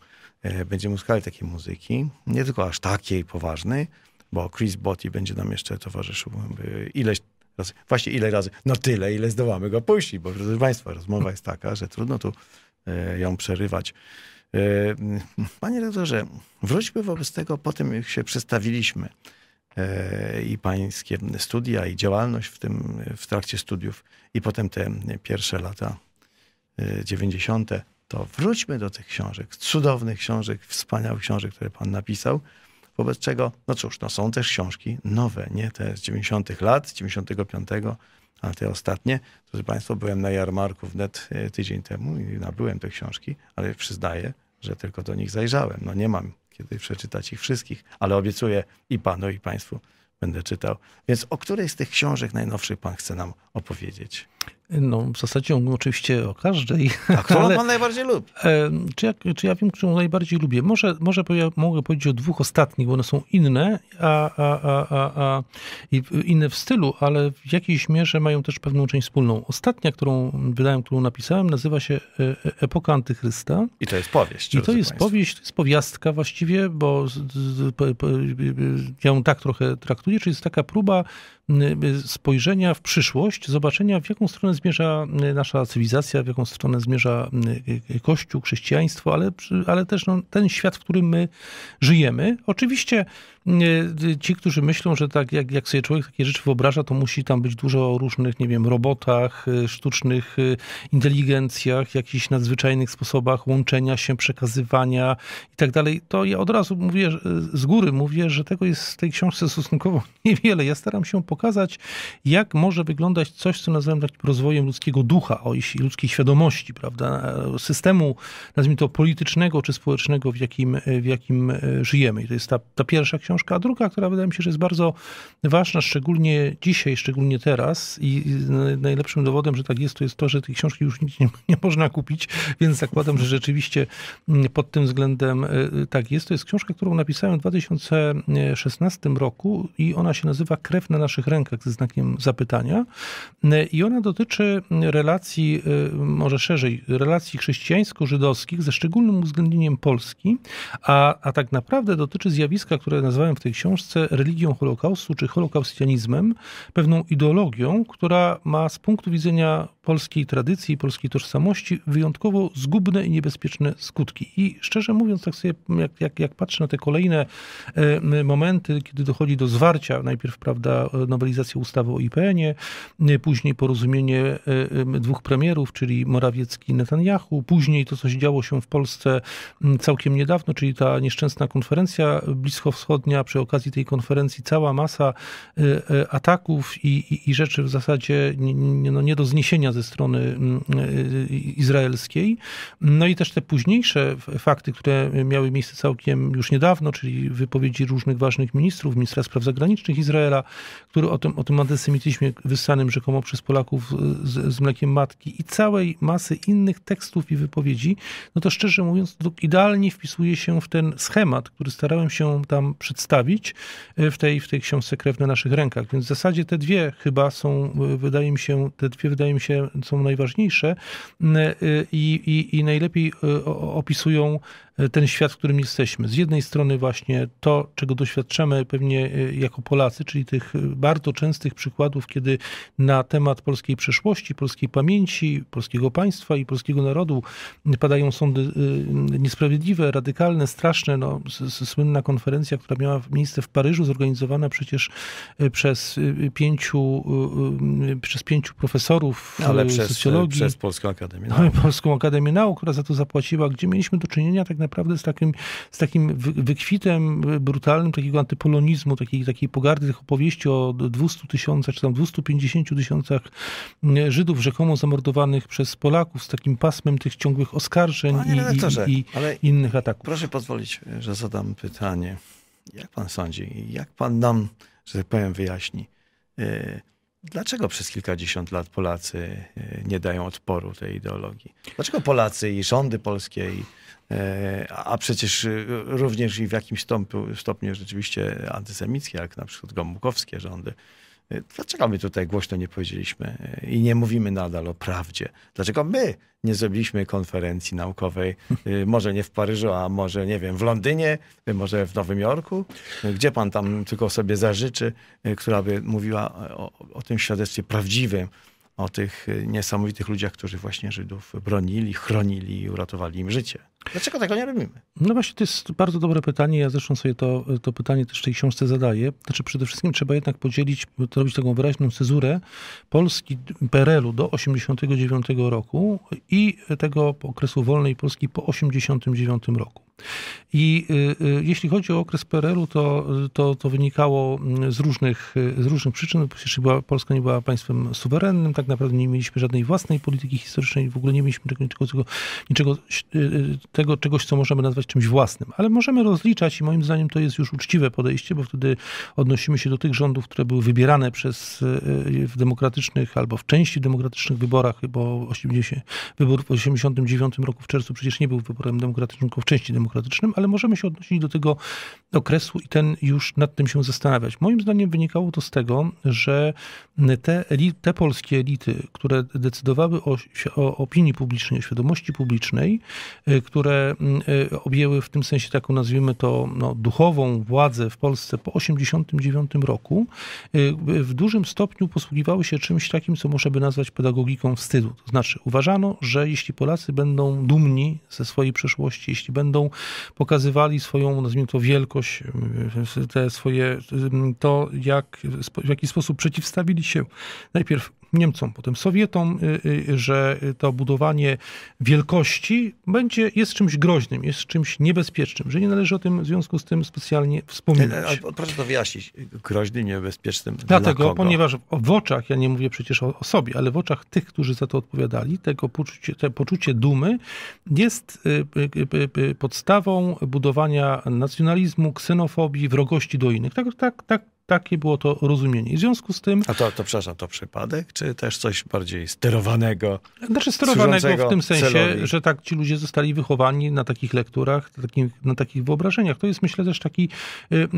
Y, będziemy słuchali takiej muzyki, nie tylko aż takiej poważnej, bo Chris Botti będzie nam jeszcze towarzyszył ileś razy, właśnie ile razy, no tyle, ile zdołamy go puścić, bo proszę Państwa, rozmowa jest taka, że trudno tu ją przerywać E, panie redaktorze, wróćmy wobec tego po tym, jak się przestawiliśmy e, i pańskie studia, i działalność w, tym, w trakcie studiów, i potem te pierwsze lata 90., e, to wróćmy do tych książek, cudownych książek, wspaniałych książek, które pan napisał. Wobec czego, no cóż, no są też książki nowe, nie te z 90. lat, 95., ale te ostatnie. Drodzy Państwo, byłem na jarmarku wnet tydzień temu i nabyłem te książki, ale przyznaję, że tylko do nich zajrzałem. No nie mam kiedy przeczytać ich wszystkich, ale obiecuję i panu, i państwu będę czytał. Więc o której z tych książek najnowszych pan chce nam opowiedzieć? No, w zasadzie on oczywiście o każdej. A którą ale, pan najbardziej lubi? E, czy ja, czy ja wiem, którą najbardziej lubię? Może, może ja mogę powiedzieć o dwóch ostatnich, bo one są inne, a, a, a, a, a inne w stylu, ale w jakiejś mierze mają też pewną część wspólną. Ostatnia, którą wydałem, którą napisałem, nazywa się e, e, Epoka Antychrysta. I to jest powieść. I to jest powieść, to jest powiastka właściwie, bo ja ją tak trochę traktuję, czyli jest taka próba spojrzenia w przyszłość, zobaczenia, w jaką stronę zmierza nasza cywilizacja, w jaką stronę zmierza e, e, Kościół, chrześcijaństwo, ale, ale też no, ten świat, w którym my żyjemy. Oczywiście Y, ci, którzy myślą, że tak jak, jak sobie człowiek takie rzeczy wyobraża, to musi tam być dużo różnych, nie wiem, robotach, y, sztucznych y, inteligencjach, jakichś nadzwyczajnych sposobach łączenia się, przekazywania i tak dalej, to ja od razu mówię, z góry mówię, że tego jest w tej książce stosunkowo (laughs) niewiele. Ja staram się pokazać, jak może wyglądać coś, co nazywam takim rozwojem ludzkiego ducha, o ludzkiej świadomości, prawda, e, systemu, nazwijmy to politycznego czy społecznego, w jakim, w jakim żyjemy. I to jest ta, ta pierwsza książka, książka, a druga, która wydaje mi się, że jest bardzo ważna, szczególnie dzisiaj, szczególnie teraz i najlepszym dowodem, że tak jest, to jest to, że tej książki już nic nie, nie można kupić, więc zakładam, że rzeczywiście mm, pod tym względem e, e, tak jest. To jest książka, którą napisałem w 2016 roku i ona się nazywa Krew na naszych rękach ze znakiem zapytania e, i ona dotyczy relacji, może szerzej, relacji chrześcijańsko-żydowskich ze szczególnym uwzględnieniem Polski, a, a tak naprawdę dotyczy zjawiska, które nazywamy nazwałem w tej książce religią Holokaustu czy holokaustianizmem, pewną ideologią, która ma z punktu widzenia polskiej tradycji, polskiej tożsamości wyjątkowo zgubne i niebezpieczne skutki. I szczerze mówiąc, tak sobie, jak, jak, jak patrzę na te kolejne e, momenty, kiedy dochodzi do zwarcia, najpierw prawda, nowelizacja ustawy o IPN-ie, później porozumienie e, dwóch premierów, czyli Morawiecki i Netanyahu, później to, co się działo się w Polsce całkiem niedawno, czyli ta nieszczęsna konferencja bliskowschodnia, przy okazji tej konferencji cała masa y, y, ataków i, i, i rzeczy w zasadzie nie, no, nie do zniesienia ze strony mm, y, izraelskiej. No i też te późniejsze fakty, które miały miejsce całkiem już niedawno, czyli wypowiedzi różnych ważnych ministrów, ministra spraw zagranicznych Izraela, który o tym, o tym antysemityzmie wyssanym rzekomo przez Polaków z, z mlekiem matki i całej masy innych tekstów i wypowiedzi, no to szczerze mówiąc, idealnie wpisuje się w ten schemat, który starałem się tam przedstawić przedstawić e, w tej, w tej książce Krew na naszych rękach. Więc w zasadzie te dwie chyba są, e, wydaje mi się, te dwie wydaje mi się są najważniejsze e, i, i, i najlepiej opisują E, ten świat, w którym jesteśmy. Z jednej strony właśnie to, czego doświadczamy pewnie e, jako Polacy, czyli tych e, bardzo częstych przykładów, kiedy na temat polskiej przeszłości, polskiej pamięci, polskiego państwa i polskiego narodu padają sądy niesprawiedliwe, radykalne, straszne. No, słynna konferencja, która miała miejsce w Paryżu, zorganizowana przecież przez pięciu, przez pięciu profesorów no, Ale socjologii. Przez, przez Polską Akademię no Nauk. Polską Akademię Nauk, która za to zapłaciła, gdzie mieliśmy do czynienia tak naprawdę naprawdę z takim, z takim wykwitem brutalnym takiego antypolonizmu, takiej, takiej pogardy tych opowieści o 200 tysiącach, czy tam 250 tysiącach mm, Żydów rzekomo zamordowanych przez Polaków, z takim pasmem tych ciągłych oskarżeń i, i, i innych ataków. Proszę pozwolić, że zadam pytanie. Jak pan sądzi, jak pan nam, że tak powiem, wyjaśni? Y, Dlaczego przez kilkadziesiąt lat Polacy e, nie dają odporu tej ideologii? Dlaczego Polacy i rządy polskie, i, e, a przecież e, również i w jakimś stopniu, stopniu rzeczywiście antysemickie, jak na przykład gomułkowskie rządy, Y, dlaczego my tutaj głośno nie powiedzieliśmy y, i nie mówimy nadal o prawdzie? Dlaczego my nie zrobiliśmy konferencji naukowej, y, (laughs) może nie w Paryżu, a może nie wiem, w Londynie, może w Nowym Jorku, gdzie pan tam tylko sobie zażyczy, która by mówiła o, o tym świadectwie prawdziwym, o tych y, niesamowitych ludziach, którzy właśnie Żydów bronili, chronili i uratowali im życie. Dlaczego tego nie robimy? No właśnie, to jest bardzo dobre pytanie. Ja zresztą sobie to, y, to pytanie też w tej książce zadaję. Znaczy przede wszystkim trzeba jednak podzielić, zrobić taką wyraźną cezurę Polski PRL-u do 89 roku i tego okresu wolnej Polski po 89 roku. I y, y, jeśli chodzi o okres PRL-u, to, to, to wynikało mm, z różnych, y, z różnych przyczyn. No, przecież była, Polska nie była państwem suwerennym, tak naprawdę nie mieliśmy żadnej własnej polityki historycznej, w ogóle nie mieliśmy tego, niczego, niczego, tego, czegoś, co możemy nazwać czymś własnym. Ale możemy rozliczać i moim zdaniem to jest już uczciwe podejście, bo wtedy odnosimy się do tych rządów, które były wybierane przez w demokratycznych albo w części demokratycznych wyborach, bo 80, wybór w 1989 roku w czerwcu przecież nie był wyborem demokratycznym, tylko w części demokratycznym demokratycznym, ale możemy się odnosić do tego okresu i ten już nad tym się zastanawiać. Moim zdaniem wynikało to z tego, że te, elity, te polskie elity, które decydowały o, o opinii publicznej, o świadomości publicznej, y, które y, objęły w tym sensie taką, nazwijmy to, no, duchową władzę w Polsce po 1989 roku, y, w dużym stopniu posługiwały się czymś takim, co można by nazwać pedagogiką wstydu. To znaczy uważano, że jeśli Polacy będą dumni ze swojej przeszłości, jeśli będą pokazywali swoją, nazwijmy to, wielkość, te swoje, to jak, w jaki sposób przeciwstawili się najpierw Niemcom, potem Sowietom, y, y, że to budowanie wielkości będzie, jest czymś groźnym, jest czymś niebezpiecznym, że nie należy o tym w związku z tym specjalnie wspominać. Proszę to wyjaśnić. Groźny, niebezpieczny. Dlatego, ponieważ w oczach, ja nie mówię przecież o, o, sobie, ale w oczach tych, którzy za to odpowiadali, tego poczucie, te poczucie dumy jest y, podstawą budowania nacjonalizmu, ksenofobii, wrogości do innych. Tak, tak, tak takie było to rozumienie. I w związku z tym. A to, to przepraszam, to przypadek, czy też coś bardziej sterowanego? Znaczy sterowanego w tym sensie, celowi. że tak ci ludzie zostali wychowani na takich lekturach, na takich, na takich wyobrażeniach. To jest myślę też taki, y, y,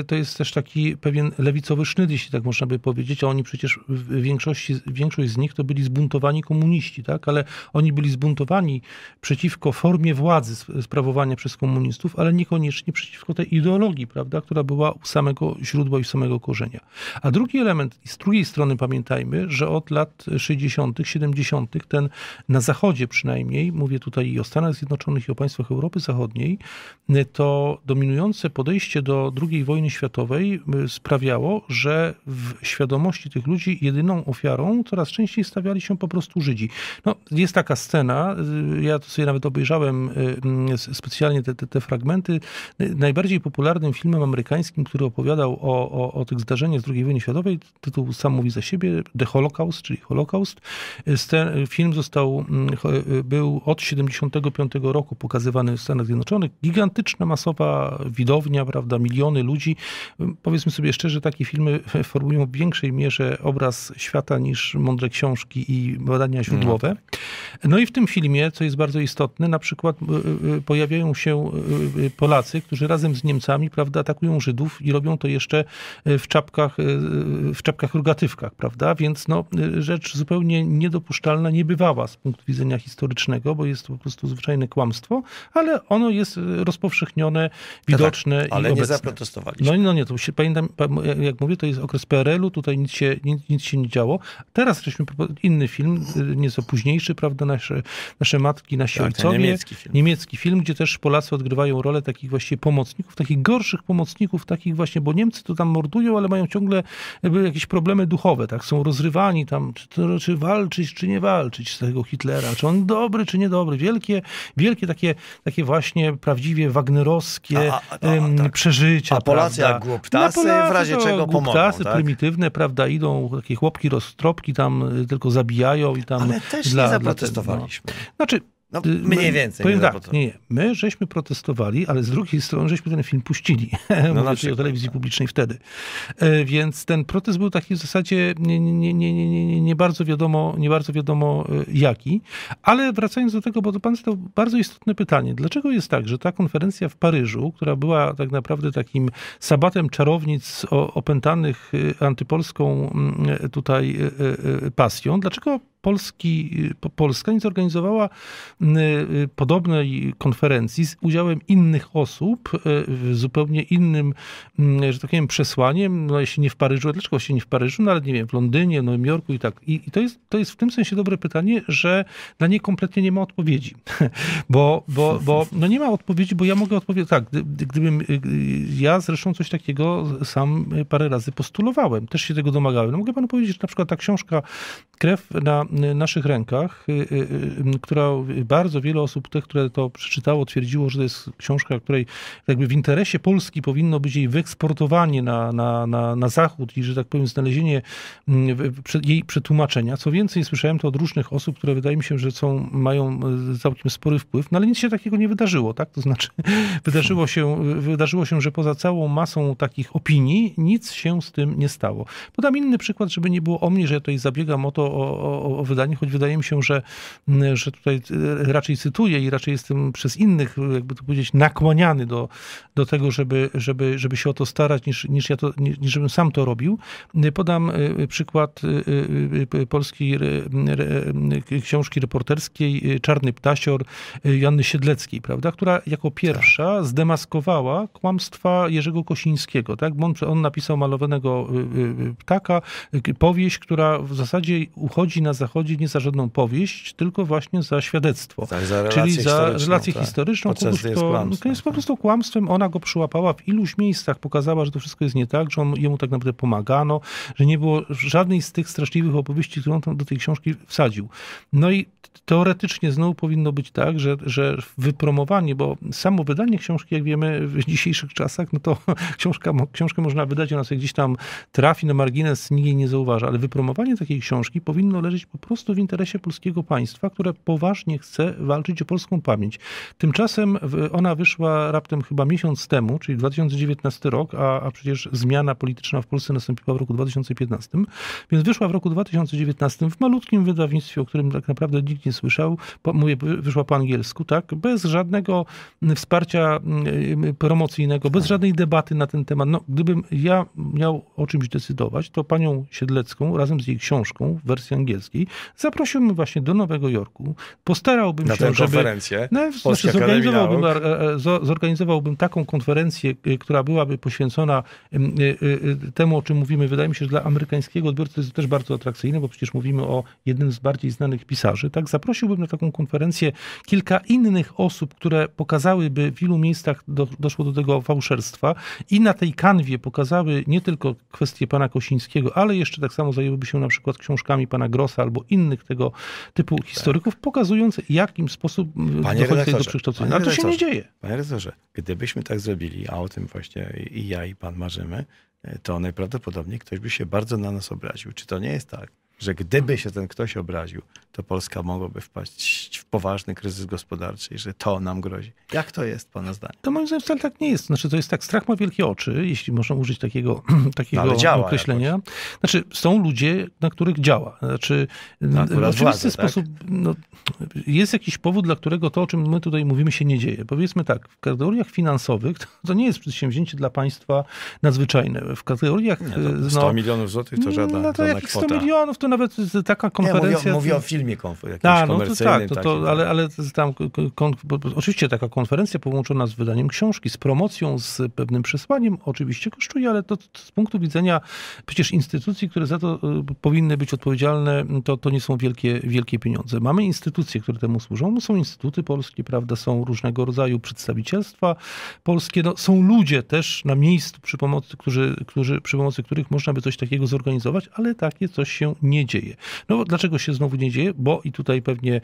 y, to jest też taki pewien lewicowy sznyt, jeśli tak można by powiedzieć, a oni przecież w większości, większość z nich to byli zbuntowani komuniści, tak? Ale oni byli zbuntowani przeciwko formie władzy sprawowania przez komunistów, ale niekoniecznie przeciwko tej ideologii, prawda, która była u samego źródła źródła samego korzenia. A drugi element, z drugiej strony pamiętajmy, że od lat 60., 70., ten na zachodzie przynajmniej, mówię tutaj i o Stanach Zjednoczonych, i o państwach Europy Zachodniej, to dominujące podejście do II wojny światowej y, sprawiało, że w świadomości tych ludzi jedyną ofiarą coraz częściej stawiali się po prostu Żydzi. No, jest taka scena, y, ja to sobie nawet obejrzałem y, mm, specjalnie te, te, te fragmenty. Najbardziej popularnym filmem amerykańskim, który opowiadał o o, o, tych zdarzeniach z II wojny światowej, tytuł sam mówi za siebie, The Holocaust, czyli Holokaust. Ten film został, mm, y, był od 75 roku pokazywany w Stanach Zjednoczonych. Gigantyczna, masowa widownia, prawda, miliony ludzi. Mm, powiedzmy sobie szczerze, takie filmy (laughs) formują w większej mierze obraz świata niż mądre książki i badania no źródłowe. Tak. No i w tym filmie, co jest bardzo istotne, na przykład y, y, pojawiają się Polacy, którzy razem z Niemcami, prawda, atakują Żydów i robią to jeszcze Y, w czapkach, y, w czapkach rugatywkach, prawda? Więc no, y, rzecz zupełnie niedopuszczalna, niebywała z punktu widzenia historycznego, bo jest to po prostu zwyczajne kłamstwo, ale ono jest rozpowszechnione, no tak, widoczne tak, tak, ale no i obecne. nie zaprotestowali. No, no nie, to się pamiętam, jak mówię, to jest okres PRL-u, tutaj nic się, nic, nic się nie działo. Teraz żeśmy inny film, nieco późniejszy, prawda, nasze, nasze matki, nasi tak, ojcowie. Niemiecki film. niemiecki film, gdzie też Polacy odgrywają rolę takich właśnie pomocników, takich gorszych pomocników, takich właśnie, bo Niemcy to tam tam mordują, ale mają ciągle jakieś problemy duchowe, tak? Są rozrywani tam, czy, czy znaczy walczyć, czy nie walczyć z tego Hitlera, czy on dobry, czy niedobry. Wielkie, wielkie takie, takie właśnie prawdziwie wagnerowskie a, a, a, no, tak. przeżycia. A Polacy jak głuptasy, no, w razie czego pomogą. Głuptasy tak? prymitywne, prawda, idą takie chłopki, roztropki tam y, tylko zabijają i tam... Ale też dla, nie no. zaprotestowaliśmy. Dla no. Znaczy, no, y, mniej więcej. Powiem tak, nie, nie, my żeśmy protestowali, ale z drugiej strony żeśmy ten film puścili. (laughs) No Mówię znaczy, o telewizji publicznej wtedy. E, więc ten protest był taki w zasadzie nie, nie, nie, nie, nie, nie, bardzo, wiadomo, nie bardzo wiadomo e, jaki. Ale wracając do tego, bo to pan zadał bardzo istotne pytanie. Dlaczego jest tak, że ta konferencja w Paryżu, która była tak naprawdę takim sabatem czarownic opętanych e, antypolską mm, tutaj pasją, dlaczego Polski, Polska nie zorganizowała y, y, podobnej konferencji z udziałem innych osób, y, zupełnie innym, mm, że tak powiem, przesłaniem, no jeśli nie w Paryżu, dlaczego się nie w Paryżu, no ale nie wiem, w Londynie, w Nowym Jorku i tak. I, i to, jest, to jest w tym sensie dobre pytanie, że na nie kompletnie nie ma odpowiedzi, (laughs) bo, bo, bo no nie ma odpowiedzi, bo ja mogę odpowiedzieć tak, gdy, gdybym, ja zresztą coś takiego sam parę razy postulowałem, też się tego domagałem. No mogę panu powiedzieć, że na przykład ta książka Krew na naszych rękach, y, y, y, która bardzo wiele osób, tych, które to przeczytało, twierdziło, że to jest książka, której jakby w interesie Polski powinno być jej wyeksportowanie na, na, na, na zachód i, że tak powiem, znalezienie mm, jej przetłumaczenia. Co więcej, słyszałem to od różnych osób, które wydaje mi się, że są, mają całkiem spory wpływ, no ale nic się takiego nie wydarzyło, tak? To znaczy (laughs) wydarzyło się, wydarzyło się, że poza całą masą takich opinii nic się z tym nie stało. Podam inny przykład, żeby nie było o mnie, że ja tutaj zabiegam o to, o, o, wydanie, choć wydaje mi się, że, mm, że tutaj y, raczej cytuję i raczej jestem przez innych, jakby to powiedzieć, nakłaniany do, do tego, żeby, żeby, żeby się o to starać, niż, niż ja to, niż, niż żebym sam to robił. Y, podam y, przykład polskiej książki reporterskiej Czarny Ptasior Janny Siedleckiej, prawda, która jako pierwsza tak. zdemaskowała kłamstwa Jerzego Kosińskiego, tak, on, on napisał malowanego ptaka, powieść, która w zasadzie uchodzi na zachód chodzi nie za żadną powieść, tylko właśnie za świadectwo. Tak, za Czyli za relację tak. historyczną. Podczas to jest to no, jest po prostu kłamstwem. Ona go przyłapała w iluś miejscach, pokazała, że to wszystko jest nie tak, że on, jemu tak naprawdę pomagano, że nie było żadnej z tych straszliwych opowieści, którą tam do tej książki wsadził. No i teoretycznie znowu powinno być tak, że, że wypromowanie, bo samo wydanie książki, jak wiemy, w dzisiejszych czasach, no to (laughs) książka, książkę można wydać, ona sobie gdzieś tam trafi na margines, nikt jej nie zauważa, ale wypromowanie takiej książki powinno leżeć po prostu w interesie polskiego państwa, które poważnie chce walczyć o polską pamięć. Tymczasem ona wyszła raptem chyba miesiąc temu, czyli 2019 rok, a, a przecież zmiana polityczna w Polsce nastąpiła w roku 2015, więc wyszła w roku 2019 w malutkim wydawnictwie, o którym tak naprawdę nikt nie słyszał, po, mówię, wyszła po angielsku, tak, bez żadnego wsparcia mm, y, promocyjnego, bez żadnej debaty na ten temat. No, gdybym ja miał o czymś decydować, to panią Siedlecką razem z jej książką w wersji angielskiej zaprosiłbym właśnie do Nowego Jorku, postarałbym na się, tę żeby... konferencję? Znaczy, zorganizowałbym, e, e, zorganizowałbym taką konferencję, e, która byłaby poświęcona temu, o czym mówimy. Wydaje mi się, że dla amerykańskiego odbiorcy jest to też bardzo atrakcyjne, bo przecież mówimy o jednym z bardziej znanych pisarzy. Tak, zaprosiłbym na taką konferencję kilka innych osób, które pokazałyby w ilu miejscach do, doszło do tego fałszerstwa i na tej kanwie pokazały nie tylko kwestie pana Kosińskiego, ale jeszcze tak samo zajęłyby się na przykład książkami pana Grossa albo albo innych tego typu tak. historyków, tak. pokazując, jakim sposób Panie dochodzi do przekształcenia. Ale to się nie dzieje. Panie redaktorze, gdybyśmy tak zrobili, a o tym właśnie i ja, i pan marzymy, e, to najprawdopodobniej ktoś by się bardzo na nas obraził. Czy to nie jest tak, że gdyby się ten ktoś obraził, to Polska mogłaby wpaść w poważny kryzys gospodarczy i że to nam grozi. Jak to jest Pana zdaniem? To moim zdaniem wcale tak nie jest. Znaczy to jest tak, strach ma wielkie oczy, jeśli można użyć takiego, (clears throat) takiego no, określenia. Jakoś. Znaczy są ludzie, na których działa. Znaczy no, w oczywisty władzę, tak? sposób tak? no, jest jakiś powód, dla którego to, o czym my tutaj mówimy, się nie dzieje. Powiedzmy tak, w kategoriach finansowych to, to nie jest przedsięwzięcie dla państwa nadzwyczajne. W kategoriach... Nie, 100 e, no, milionów złotych to mm, żadna, no, to żadna 100 kwota. milionów to nawet taka konferencja... Nie, mówię, o, filmie konferencji. no to tak, to, to, tak. ale, ale tam kon, oczywiście taka konferencja połączona z wydaniem książki, z promocją, z pewnym przesłaniem oczywiście kosztuje, ale to, to z punktu widzenia przecież instytucji, które za to y, powinny być odpowiedzialne, to, to nie są wielkie, wielkie pieniądze. Mamy instytucje, które temu służą, są instytuty polskie, prawda, są różnego rodzaju przedstawicielstwa polskie, no, są ludzie też na miejscu, przy pomocy, którzy, którzy, przy pomocy których można by coś takiego zorganizować, ale takie coś się nie nie dzieje. No dlaczego się znowu nie dzieje? Bo i tutaj pewnie,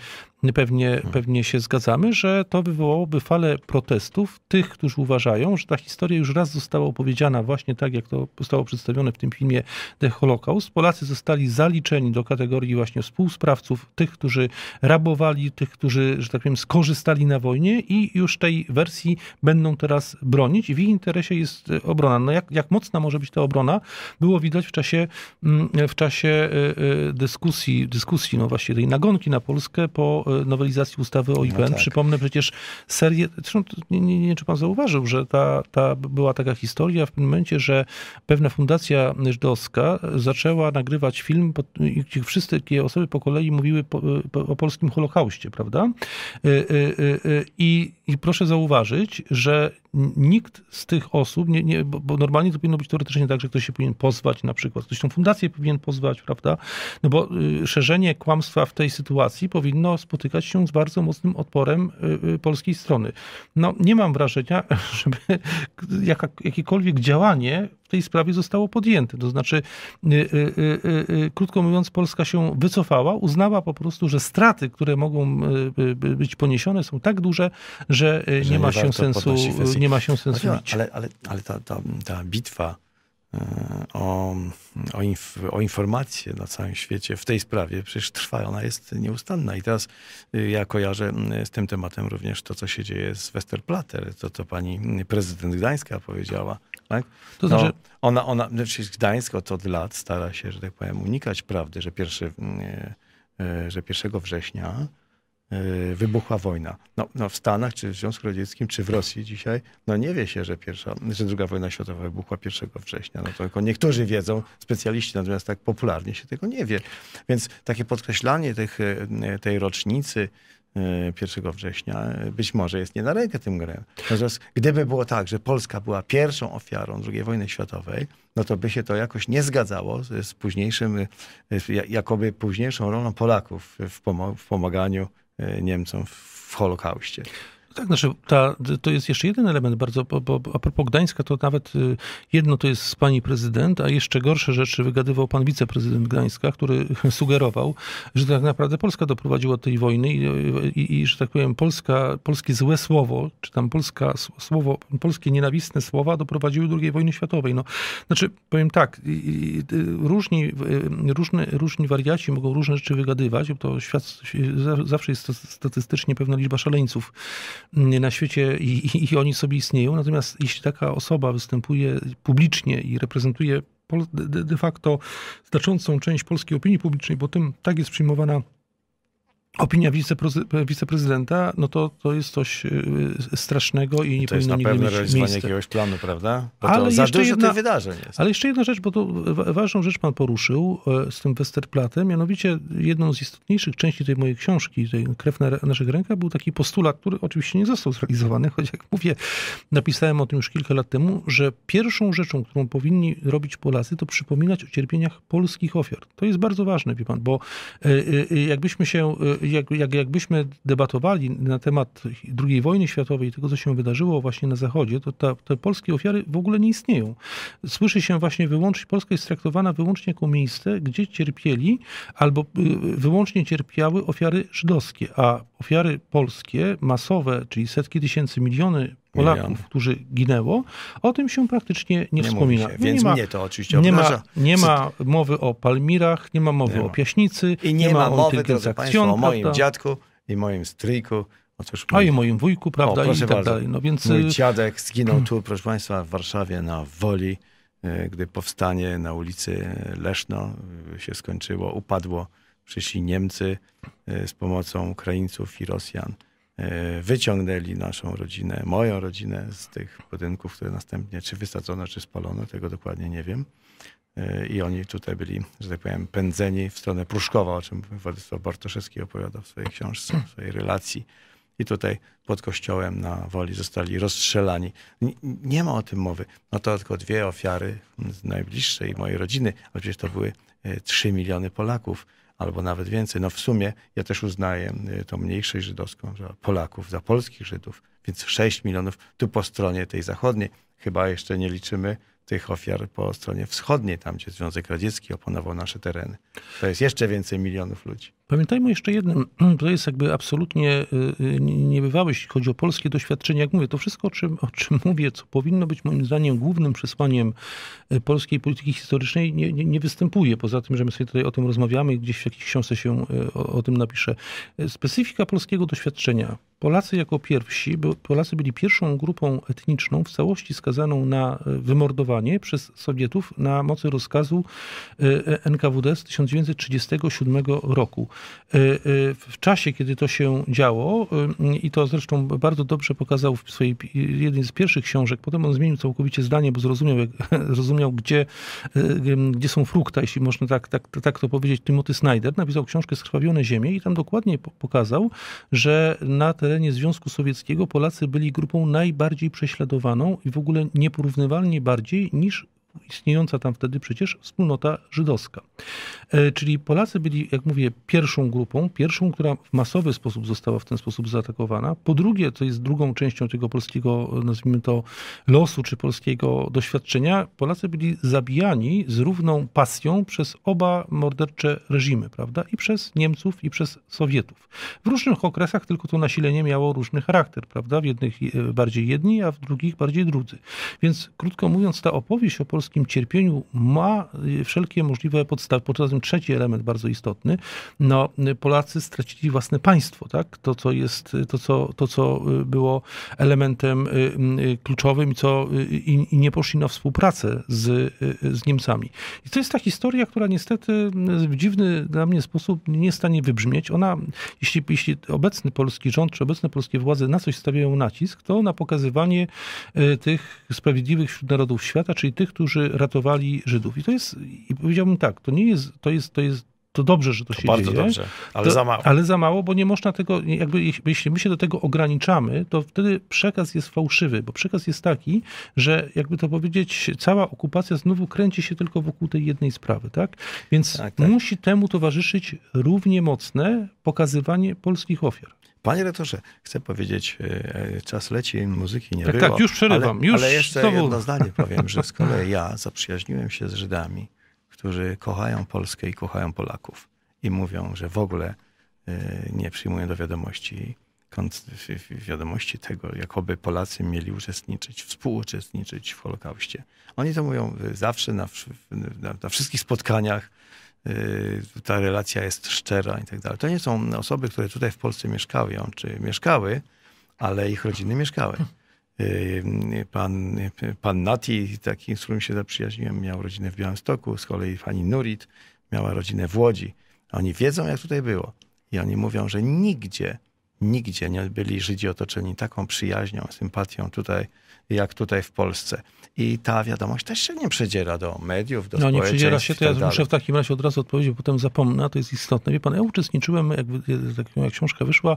pewnie, pewnie się zgadzamy, że to wywołałoby falę protestów tych, którzy uważają, że ta historia już raz została opowiedziana właśnie tak, jak to zostało przedstawione w tym filmie The Holocaust. Polacy zostali zaliczeni do kategorii właśnie współsprawców, tych, którzy rabowali, tych, którzy, że tak powiem, skorzystali na wojnie i już tej wersji będą teraz bronić i w ich interesie jest obrona. No jak, jak mocna może być ta obrona, było widać w czasie, mm, w czasie y, Y, dyskusji, dyskusji no właśnie tej nagonki na Polskę po y, nowelizacji ustawy o IPN. No tak. Przypomnę przecież serię, zresztą nie, nie, nie wiem, czy pan zauważył, że ta, ta była taka historia w tym momencie, że pewna fundacja żydowska zaczęła nagrywać film i wszystkie osoby po kolei mówiły po, po, o polskim Holokauście, prawda? I, y, i, I proszę zauważyć, że nikt z tych osób, nie, nie, bo, normalnie to powinno być teoretycznie tak, że ktoś się powinien pozwać na przykład, ktoś tą fundację powinien pozwać, prawda? No bo y, szerzenie kłamstwa w tej sytuacji powinno spotykać się z bardzo mocnym odporem y, y, polskiej strony. No nie mam wrażenia, (laughs) żeby jaka, jakiekolwiek działanie tej sprawie zostało podjęte. To znaczy, y, y, y, krótko mówiąc, Polska się wycofała, uznała po prostu, że straty, które mogą być poniesione, są tak duże, że, że nie, ma nie, ma się sensu, nie ma się sensu. Ale, ale, ale ta, ta, ta bitwa E, o, o, inf o, informacje na całym świecie w tej sprawie. Przecież trwa, ona jest nieustanna. I teraz e, ja kojarzę z tym tematem również to, co się dzieje z Westerplatte, to, co pani prezydent Gdańska powiedziała. Tak? To znaczy... No, ona, ona, znaczy Gdańsk od, od lat stara się, że tak powiem, unikać prawdy, że, pierwszy, e, że 1 września Y, wybuchła wojna. No, no, w Stanach, czy w Związku Radzieckim, czy w Rosji dzisiaj, no nie wie się, że, pierwsza, że druga wojna światowa wybuchła 1 września. No to tylko niektórzy wiedzą, specjaliści, natomiast tak popularnie się tego nie wie. Więc takie podkreślanie tych, y, tej rocznicy 1 y, września być może jest nie na rękę tym grem. Natomiast gdyby było tak, że Polska była pierwszą ofiarą II wojny światowej, no to by się to jakoś nie zgadzało z, późniejszym, jakoby późniejszą rolą Polaków w, pomo w pomaganiu Niemcom w Holokauście. Tak, znaczy ta, to jest jeszcze jeden element bardzo, bo, bo a propos Gdańska, to nawet y, jedno to jest pani prezydent, a jeszcze gorsze rzeczy wygadywał pan wiceprezydent Gdańska, który (laughs) sugerował, że tak naprawdę Polska doprowadziła do tej wojny i, i, i że tak powiem, Polska, polskie złe słowo, czy tam Polska słowo, polskie nienawistne słowa doprowadziły do II wojny światowej. No, znaczy, powiem tak, różni, y, różne, różni wariaci mogą różne rzeczy wygadywać, bo to świat, zawsze jest statystycznie pewna liczba szaleńców na świecie i, i, oni sobie istnieją. Natomiast jeśli taka osoba występuje publicznie i reprezentuje de facto znaczącą część polskiej opinii publicznej, bo tym tak jest przyjmowana opinia wiceprezydenta, wiceprezydenta, no to, to jest coś y, strasznego i nie to powinno nigdy mieć miejsca. To jest na pewno jakiegoś planu, prawda? Bo ale za dużo jedna, tych wydarzeń jest. Ale jeszcze jedna rzecz, bo to ważną rzecz pan poruszył e, z tym Westerplatem, mianowicie jedną z istotniejszych części tej mojej książki, tej Krew na naszych rękach, był taki postulat, który oczywiście nie został zrealizowany, choć jak mówię, napisałem o tym już kilka lat temu, że pierwszą rzeczą, którą powinni robić Polacy, to przypominać o cierpieniach polskich ofiar. To jest bardzo ważne, wie pan, bo e, e, jakbyśmy się jak, jak, jakbyśmy debatowali na temat II wojny światowej i tego, co się wydarzyło właśnie na Zachodzie, to ta, te polskie ofiary w ogóle nie istnieją. Słyszy się właśnie wyłącznie, Polska jest traktowana wyłącznie jako miejsce, gdzie cierpieli albo y, wyłącznie cierpiały ofiary żydowskie, a ofiary polskie, masowe, czyli setki tysięcy, miliony Polaków, Milion. którzy ginęło, o tym się praktycznie nie, nie wspomina. Się, więc nie ma, mnie to oczywiście Nie ma, nie ma mowy o Palmirach, nie ma mowy nie o Piaśnicy. I nie, nie ma, ma mowy, drodzy Państwo, o moim prawda? dziadku i moim stryjku. A mój... i moim wujku, prawda, o, i tak dalej. No więc... Mój y, dziadek zginął (clears throat) tu, proszę Państwa, w Warszawie na Woli, y, gdy powstanie na ulicy Leszno y, się skończyło, upadło. Przyszli Niemcy z pomocą Ukraińców i Rosjan E, wyciągnęli naszą rodzinę, moją rodzinę z tych budynków, które następnie czy wysadzono, czy spalono, tego dokładnie nie wiem. E, I oni tutaj byli, że tak powiem, pędzeni w stronę Pruszkowa, o czym Władysław Bartoszewski opowiadał w swojej książce, w swojej relacji. I tutaj pod kościołem na woli zostali rozstrzelani. Nie, nie ma o tym mowy. No to tylko dwie ofiary z najbliższej mojej rodziny, Oczywiście przecież to były 3 e, miliony Polaków albo nawet więcej. No w sumie ja też uznaję y, tą mniejszość żydowską Polaków za polskich Żydów, więc 6 milionów tu po stronie tej zachodniej. Chyba jeszcze nie liczymy tych ofiar po stronie wschodniej, tam gdzie Związek Radziecki oponował nasze tereny. To jest jeszcze więcej milionów ludzi. Pamiętajmy jeszcze jednym, (clears throat) to jest jakby absolutnie y, y, niebywałe, jeśli chodzi o polskie doświadczenie. Jak mówię, to wszystko, o czym, o czym (laughs) mówię, co powinno być moim zdaniem głównym przesłaniem y, polskiej polityki historycznej, nie, nie, nie występuje. Poza tym, że my sobie tutaj o tym rozmawiamy, gdzieś w jakiejś książce się o, o tym napisze. Specyfika polskiego doświadczenia. Polacy jako pierwsi, Polacy byli pierwszą grupą etniczną w całości skazaną na wymordowanie przez Sowietów na mocy rozkazu e, NKWD z 1937 roku. Y, y, w czasie, kiedy to się działo, y, i to zresztą bardzo dobrze pokazał w swojej jednej z pierwszych książek, potem on zmienił całkowicie zdanie, bo zrozumiał, jak, (laughs) zrozumiał gdzie, gdzie są frukta, jeśli można tak, tak, tak to powiedzieć. Timothy Snyder napisał książkę Skrwawione Ziemie i tam dokładnie pokazał, że na terenie Związku Sowieckiego Polacy byli grupą najbardziej prześladowaną i w ogóle nieporównywalnie bardziej niż istniejąca tam wtedy przecież wspólnota żydowska. E, czyli Polacy byli, jak mówię, pierwszą grupą, pierwszą, która w masowy sposób została w ten sposób zaatakowana. Po drugie, co jest drugą częścią tego polskiego, nazwijmy to, losu czy polskiego doświadczenia, Polacy byli zabijani z równą pasją przez oba mordercze reżimy, prawda? I przez Niemców, i przez Sowietów. W różnych okresach tylko to nasilenie miało różny charakter, prawda? W jednych e, bardziej jedni, a w drugich bardziej drudzy. Więc krótko mówiąc, ta opowieść o Polsce ludzkim cierpieniu ma y, wszelkie możliwe podstawy. Poza tym trzeci element bardzo istotny, no y, Polacy stracili własne państwo, tak? To, co jest, y, to, co, to, co było elementem kluczowym i co i, i nie poszli na współpracę z, z Niemcami. I to jest ta historia, która niestety w dziwny dla mnie sposób nie jest w stanie wybrzmieć. Ona, jeśli, jeśli obecny polski rząd czy obecne polskie władze na coś stawiają nacisk, to na pokazywanie tych sprawiedliwych wśród narodów świata, czyli tych, którzy którzy ratowali Żydów. I to jest, i powiedziałbym tak, to nie jest, to jest, to jest to dobrze, że to, to się bardzo dzieje. Dobrze, ale to, za mało. Ale za mało, bo nie można tego, jakby jeśli my się do tego ograniczamy, to wtedy przekaz jest fałszywy, bo przekaz jest taki, że jakby to powiedzieć, cała okupacja znowu kręci się tylko wokół tej jednej sprawy, tak? Więc tak, tak. musi temu towarzyszyć równie mocne pokazywanie polskich ofiar. Panie redaktorze, chcę powiedzieć, e, czas leci, muzyki nie tak, było. Tak, już przerywam. Ale, już ale jeszcze znowu. jedno zdanie (laughs) powiem, że z kolei ja zaprzyjaźniłem się z Żydami, którzy kochają Polskę i kochają Polaków i mówią, że w ogóle e, nie przyjmuję do wiadomości wiadomości tego, jakoby Polacy mieli uczestniczyć, współuczestniczyć w Holokauście. Oni to mówią e, zawsze na, na, na wszystkich spotkaniach, Y, ta relacja jest szczera i tak dalej. To nie są osoby, które tutaj w Polsce mieszkają, czy mieszkały, ale ich rodziny mieszkały. Hmm. Y, y, pan, pan Nati, taki, z którym się zaprzyjaźniłem, miał rodzinę w Białymstoku, z kolei pani Nurit miała rodzinę w Łodzi. Oni wiedzą, jak tutaj było. I oni mówią, że nigdzie, nigdzie nie byli Żydzi otoczeni taką przyjaźnią, sympatią tutaj jak tutaj w Polsce. I ta wiadomość też się nie przedziera do mediów, do No nie przedziera się, to ja tak muszę w takim razie od razu odpowiedzieć, bo potem zapomnę, to jest istotne. Wie pan, ja uczestniczyłem, jak, tak jak książka wyszła,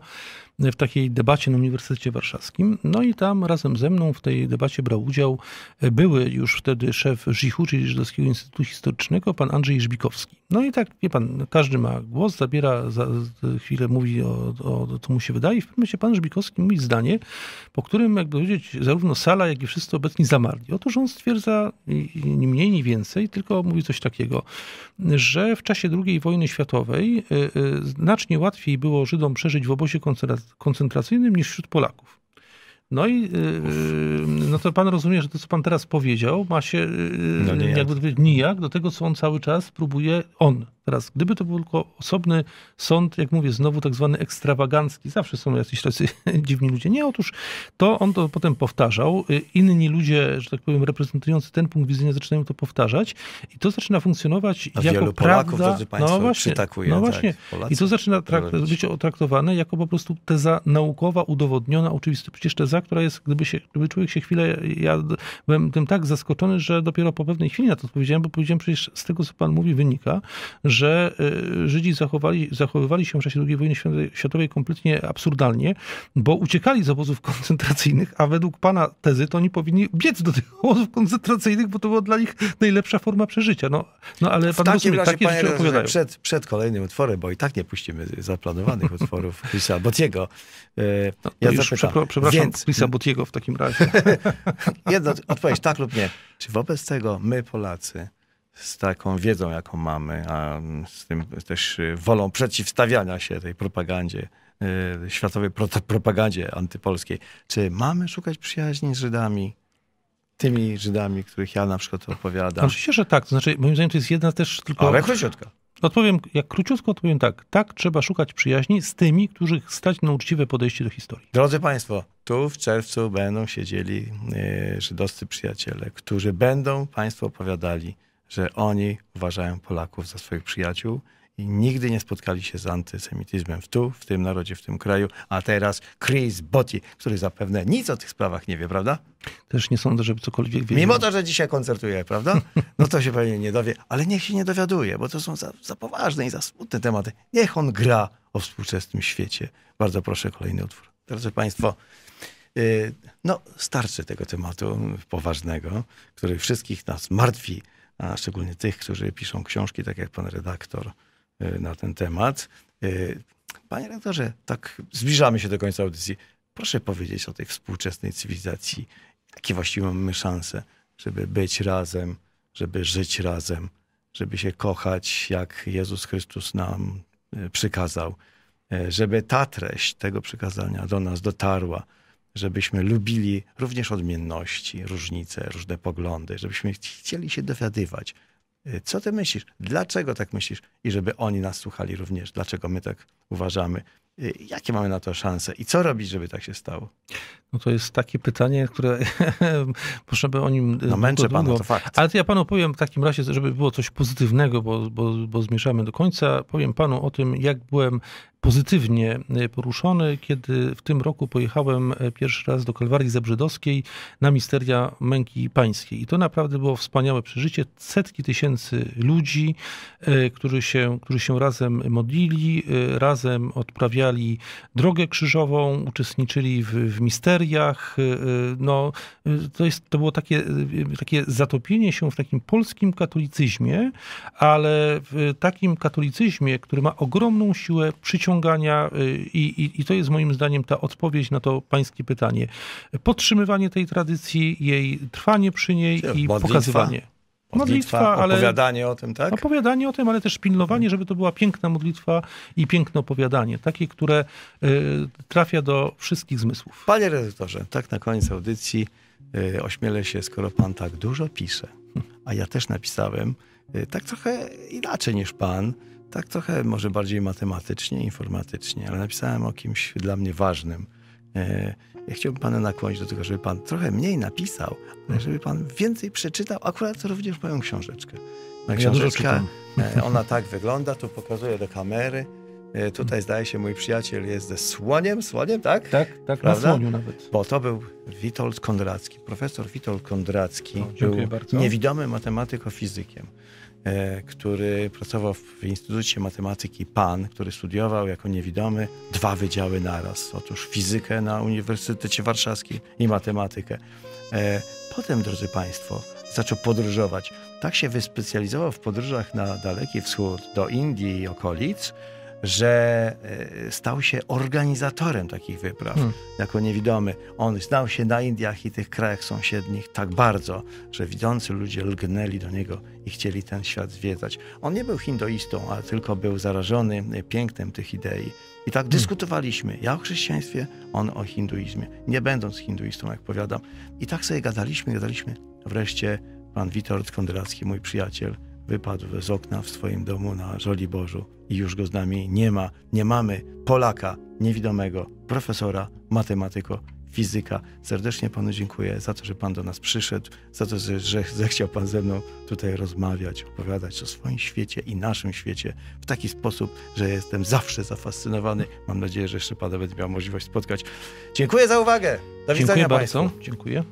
w takiej debacie na Uniwersytecie Warszawskim. No i tam razem ze mną w tej debacie brał udział e, były już wtedy szef żih czyli Żydowskiego Instytutu Historycznego, pan Andrzej Żbikowski. No i tak, wie pan, każdy ma głos, zabiera, za chwilę mówi o, o, to mu się wydaje. I w pewnym momencie pan Żbikowski mówi zdanie, po którym, jak powiedzieć, zarówno sala, jak i wszyscy obecni zamarli. Otóż on stwierdza ni mniej, ni więcej, tylko mówi coś takiego, że w czasie II wojny światowej y, y, znacznie łatwiej było Żydom przeżyć w obozie koncentracyjnym niż wśród Polaków. No i y, no to pan rozumie, że to, co pan teraz powiedział, ma się no nijak. jakby nijak do tego, co on cały czas próbuje, on, Teraz, gdyby to był tylko osobny sąd, jak mówię, znowu tak zwany ekstrawagancki, zawsze są jacyś tacy (laughs) dziwni ludzie. Nie, otóż to on to potem powtarzał. Y, inni ludzie, że tak powiem, reprezentujący ten punkt widzenia zaczynają to powtarzać i to zaczyna funkcjonować A jako wielu Polaków, Drodzy Państwo, no właśnie, przytakuje, no tak. właśnie. Tak, I to zaczyna trakt, być traktowane jako po prostu teza naukowa, udowodniona, oczywista. Przecież teza, która jest, gdyby, się, gdyby człowiek się chwilę, ja byłem tym tak zaskoczony, że dopiero po pewnej chwili na to odpowiedziałem, bo powiedziałem, przecież z tego, co pan mówi, wynika, że że e, Żydzi zachowali, zachowywali się w czasie II wojny światowej kompletnie absurdalnie, bo uciekali z obozów koncentracyjnych, a według pana tezy to oni powinni biec do tych obozów koncentracyjnych, bo to była dla nich najlepsza forma przeżycia. No, no ale w pan rozumie, razie, takie rzeczy Przed, przed kolejnym utworem, bo i tak nie puścimy zaplanowanych (laughs) utworów Chrisa Bottiego. E, no, ja już zapytam. Przepraszam, Więc... Chrisa Botiego w takim razie. (laughs) Jedna odpowiedź, tak lub nie. Czy wobec tego my, Polacy, z taką wiedzą, jaką mamy, a z tym też wolą przeciwstawiania się tej propagandzie, y, światowej propagandzie antypolskiej. Czy mamy szukać przyjaźni z Żydami? Tymi Żydami, których ja na przykład opowiadam. Oczywiście, że tak. To znaczy, moim zdaniem to jest jedna też tylko... Ale króciutka. Odpowiem, jak króciutko odpowiem tak. Tak, trzeba szukać przyjaźni z tymi, których stać na uczciwe podejście do historii. Drodzy Państwo, tu w czerwcu będą siedzieli y, żydowscy przyjaciele, którzy będą Państwu opowiadali że oni uważają Polaków za swoich przyjaciół i nigdy nie spotkali się z antysemityzmem w tu, w tym narodzie, w tym kraju, a teraz Chris Botti, który zapewne nic o tych sprawach nie wie, prawda? Też nie sądzę, żeby cokolwiek wiedział. Mimo to, że dzisiaj koncertuje, prawda? No to się pewnie nie dowie, ale niech się nie dowiaduje, bo to są za, za poważne i za smutne tematy. Niech on gra o współczesnym świecie. Bardzo proszę, kolejny utwór. Drodzy Państwo, y, no starczy tego tematu poważnego, który wszystkich nas martwi a szczególnie tych, którzy piszą książki, tak jak pan redaktor y, na ten temat. Y, panie redaktorze, tak zbliżamy się do końca audycji. Proszę powiedzieć o tej współczesnej cywilizacji. Jakie właściwie mamy szanse, żeby być razem, żeby żyć razem, żeby się kochać, jak Jezus Chrystus nam y, przykazał, żeby ta treść tego przykazania do nas dotarła żebyśmy lubili również odmienności, różnice, różne poglądy, żebyśmy chcieli się dowiadywać, y, co ty myślisz, dlaczego tak myślisz i żeby oni nas słuchali również, dlaczego my tak uważamy. Y, jakie mamy na to szanse i co robić, żeby tak się stało? No to jest takie pytanie, które proszę (laughs) by o nim... Y, no męczę pana, to fakt. Ale to ja panu powiem w takim razie, żeby było coś pozytywnego, bo, bo, bo zmierzamy do końca, powiem panu o tym, jak byłem pozytywnie y, poruszony, kiedy w tym roku pojechałem pierwszy raz do Kalwarii Zebrzydowskiej na Misteria Męki Pańskiej. I to naprawdę było wspaniałe przeżycie. Setki tysięcy ludzi, którzy się, którzy się razem modlili, razem odprawiali uprawiali drogę krzyżową, uczestniczyli w, w misteriach. Y, y, no, y, to, jest, to było takie, takie zatopienie się w takim polskim katolicyzmie, ale w takim katolicyzmie, który ma ogromną siłę przyciągania i, i, i to jest moim zdaniem ta odpowiedź na to pańskie pytanie. Podtrzymywanie tej tradycji, jej trwanie przy niej i pokazywanie modlitwa, modlitwa opowiadanie ale, o tym, tak? Opowiadanie o tym, ale też pilnowanie, żeby to była piękna modlitwa i piękne opowiadanie, takie, które y, trafia do wszystkich zmysłów. Panie redaktorze, tak na koniec audycji y, ośmielę się, skoro pan tak dużo pisze, a ja też napisałem y, tak trochę inaczej niż pan, tak trochę może bardziej matematycznie, informatycznie, ale napisałem o kimś dla mnie ważnym E, ja chciałbym Pana nakłonić do tego, żeby Pan trochę mniej napisał, ale hmm. żeby Pan więcej przeczytał akurat również moją książeczkę. Moja książeczka, ja e, ona tak wygląda, tu pokazuję do kamery. E, tutaj zdaje się mój przyjaciel jest ze słoniem, słoniem, tak? Tak, tak, Prawda? na słoniu nawet. Bo to był Witold Kondracki, profesor Witold Kondracki. dziękuję był bardzo. niewidomy matematyko-fizykiem. E, który pracował w Instytucie Matematyki PAN, który studiował jako niewidomy dwa wydziały naraz. Otóż fizykę na Uniwersytecie Warszawskim i matematykę. E, potem, drodzy Państwo, zaczął podróżować. Tak się wyspecjalizował w podróżach na Daleki Wschód, do Indii i okolic, że e, stał się organizatorem takich wypraw hmm. jako niewidomy. On znał się na Indiach i tych krajach sąsiednich tak bardzo, że widzący ludzie lgnęli do niego i chcieli ten świat zwiedzać. On nie był hinduistą, a tylko był zarażony pięknem tych idei. I tak hmm. dyskutowaliśmy. Ja o chrześcijaństwie, on o hinduizmie. Nie będąc hinduistą, jak powiadam. I tak sobie gadaliśmy, gadaliśmy. Wreszcie pan Witold Kondracki, mój przyjaciel, wypadł z okna w swoim domu na Żoliborzu i już go z nami nie ma. Nie mamy Polaka niewidomego, profesora, matematyko, fizyka. Serdecznie panu dziękuję za to, że pan do nas przyszedł, za to, że, że zechciał pan ze mną tutaj rozmawiać, opowiadać o swoim świecie i naszym świecie w taki sposób, że jestem zawsze zafascynowany. Mam nadzieję, że jeszcze pan nawet miał możliwość spotkać. Dziękuję za uwagę. Do widzenia dziękuję bardzo. Dziękuję.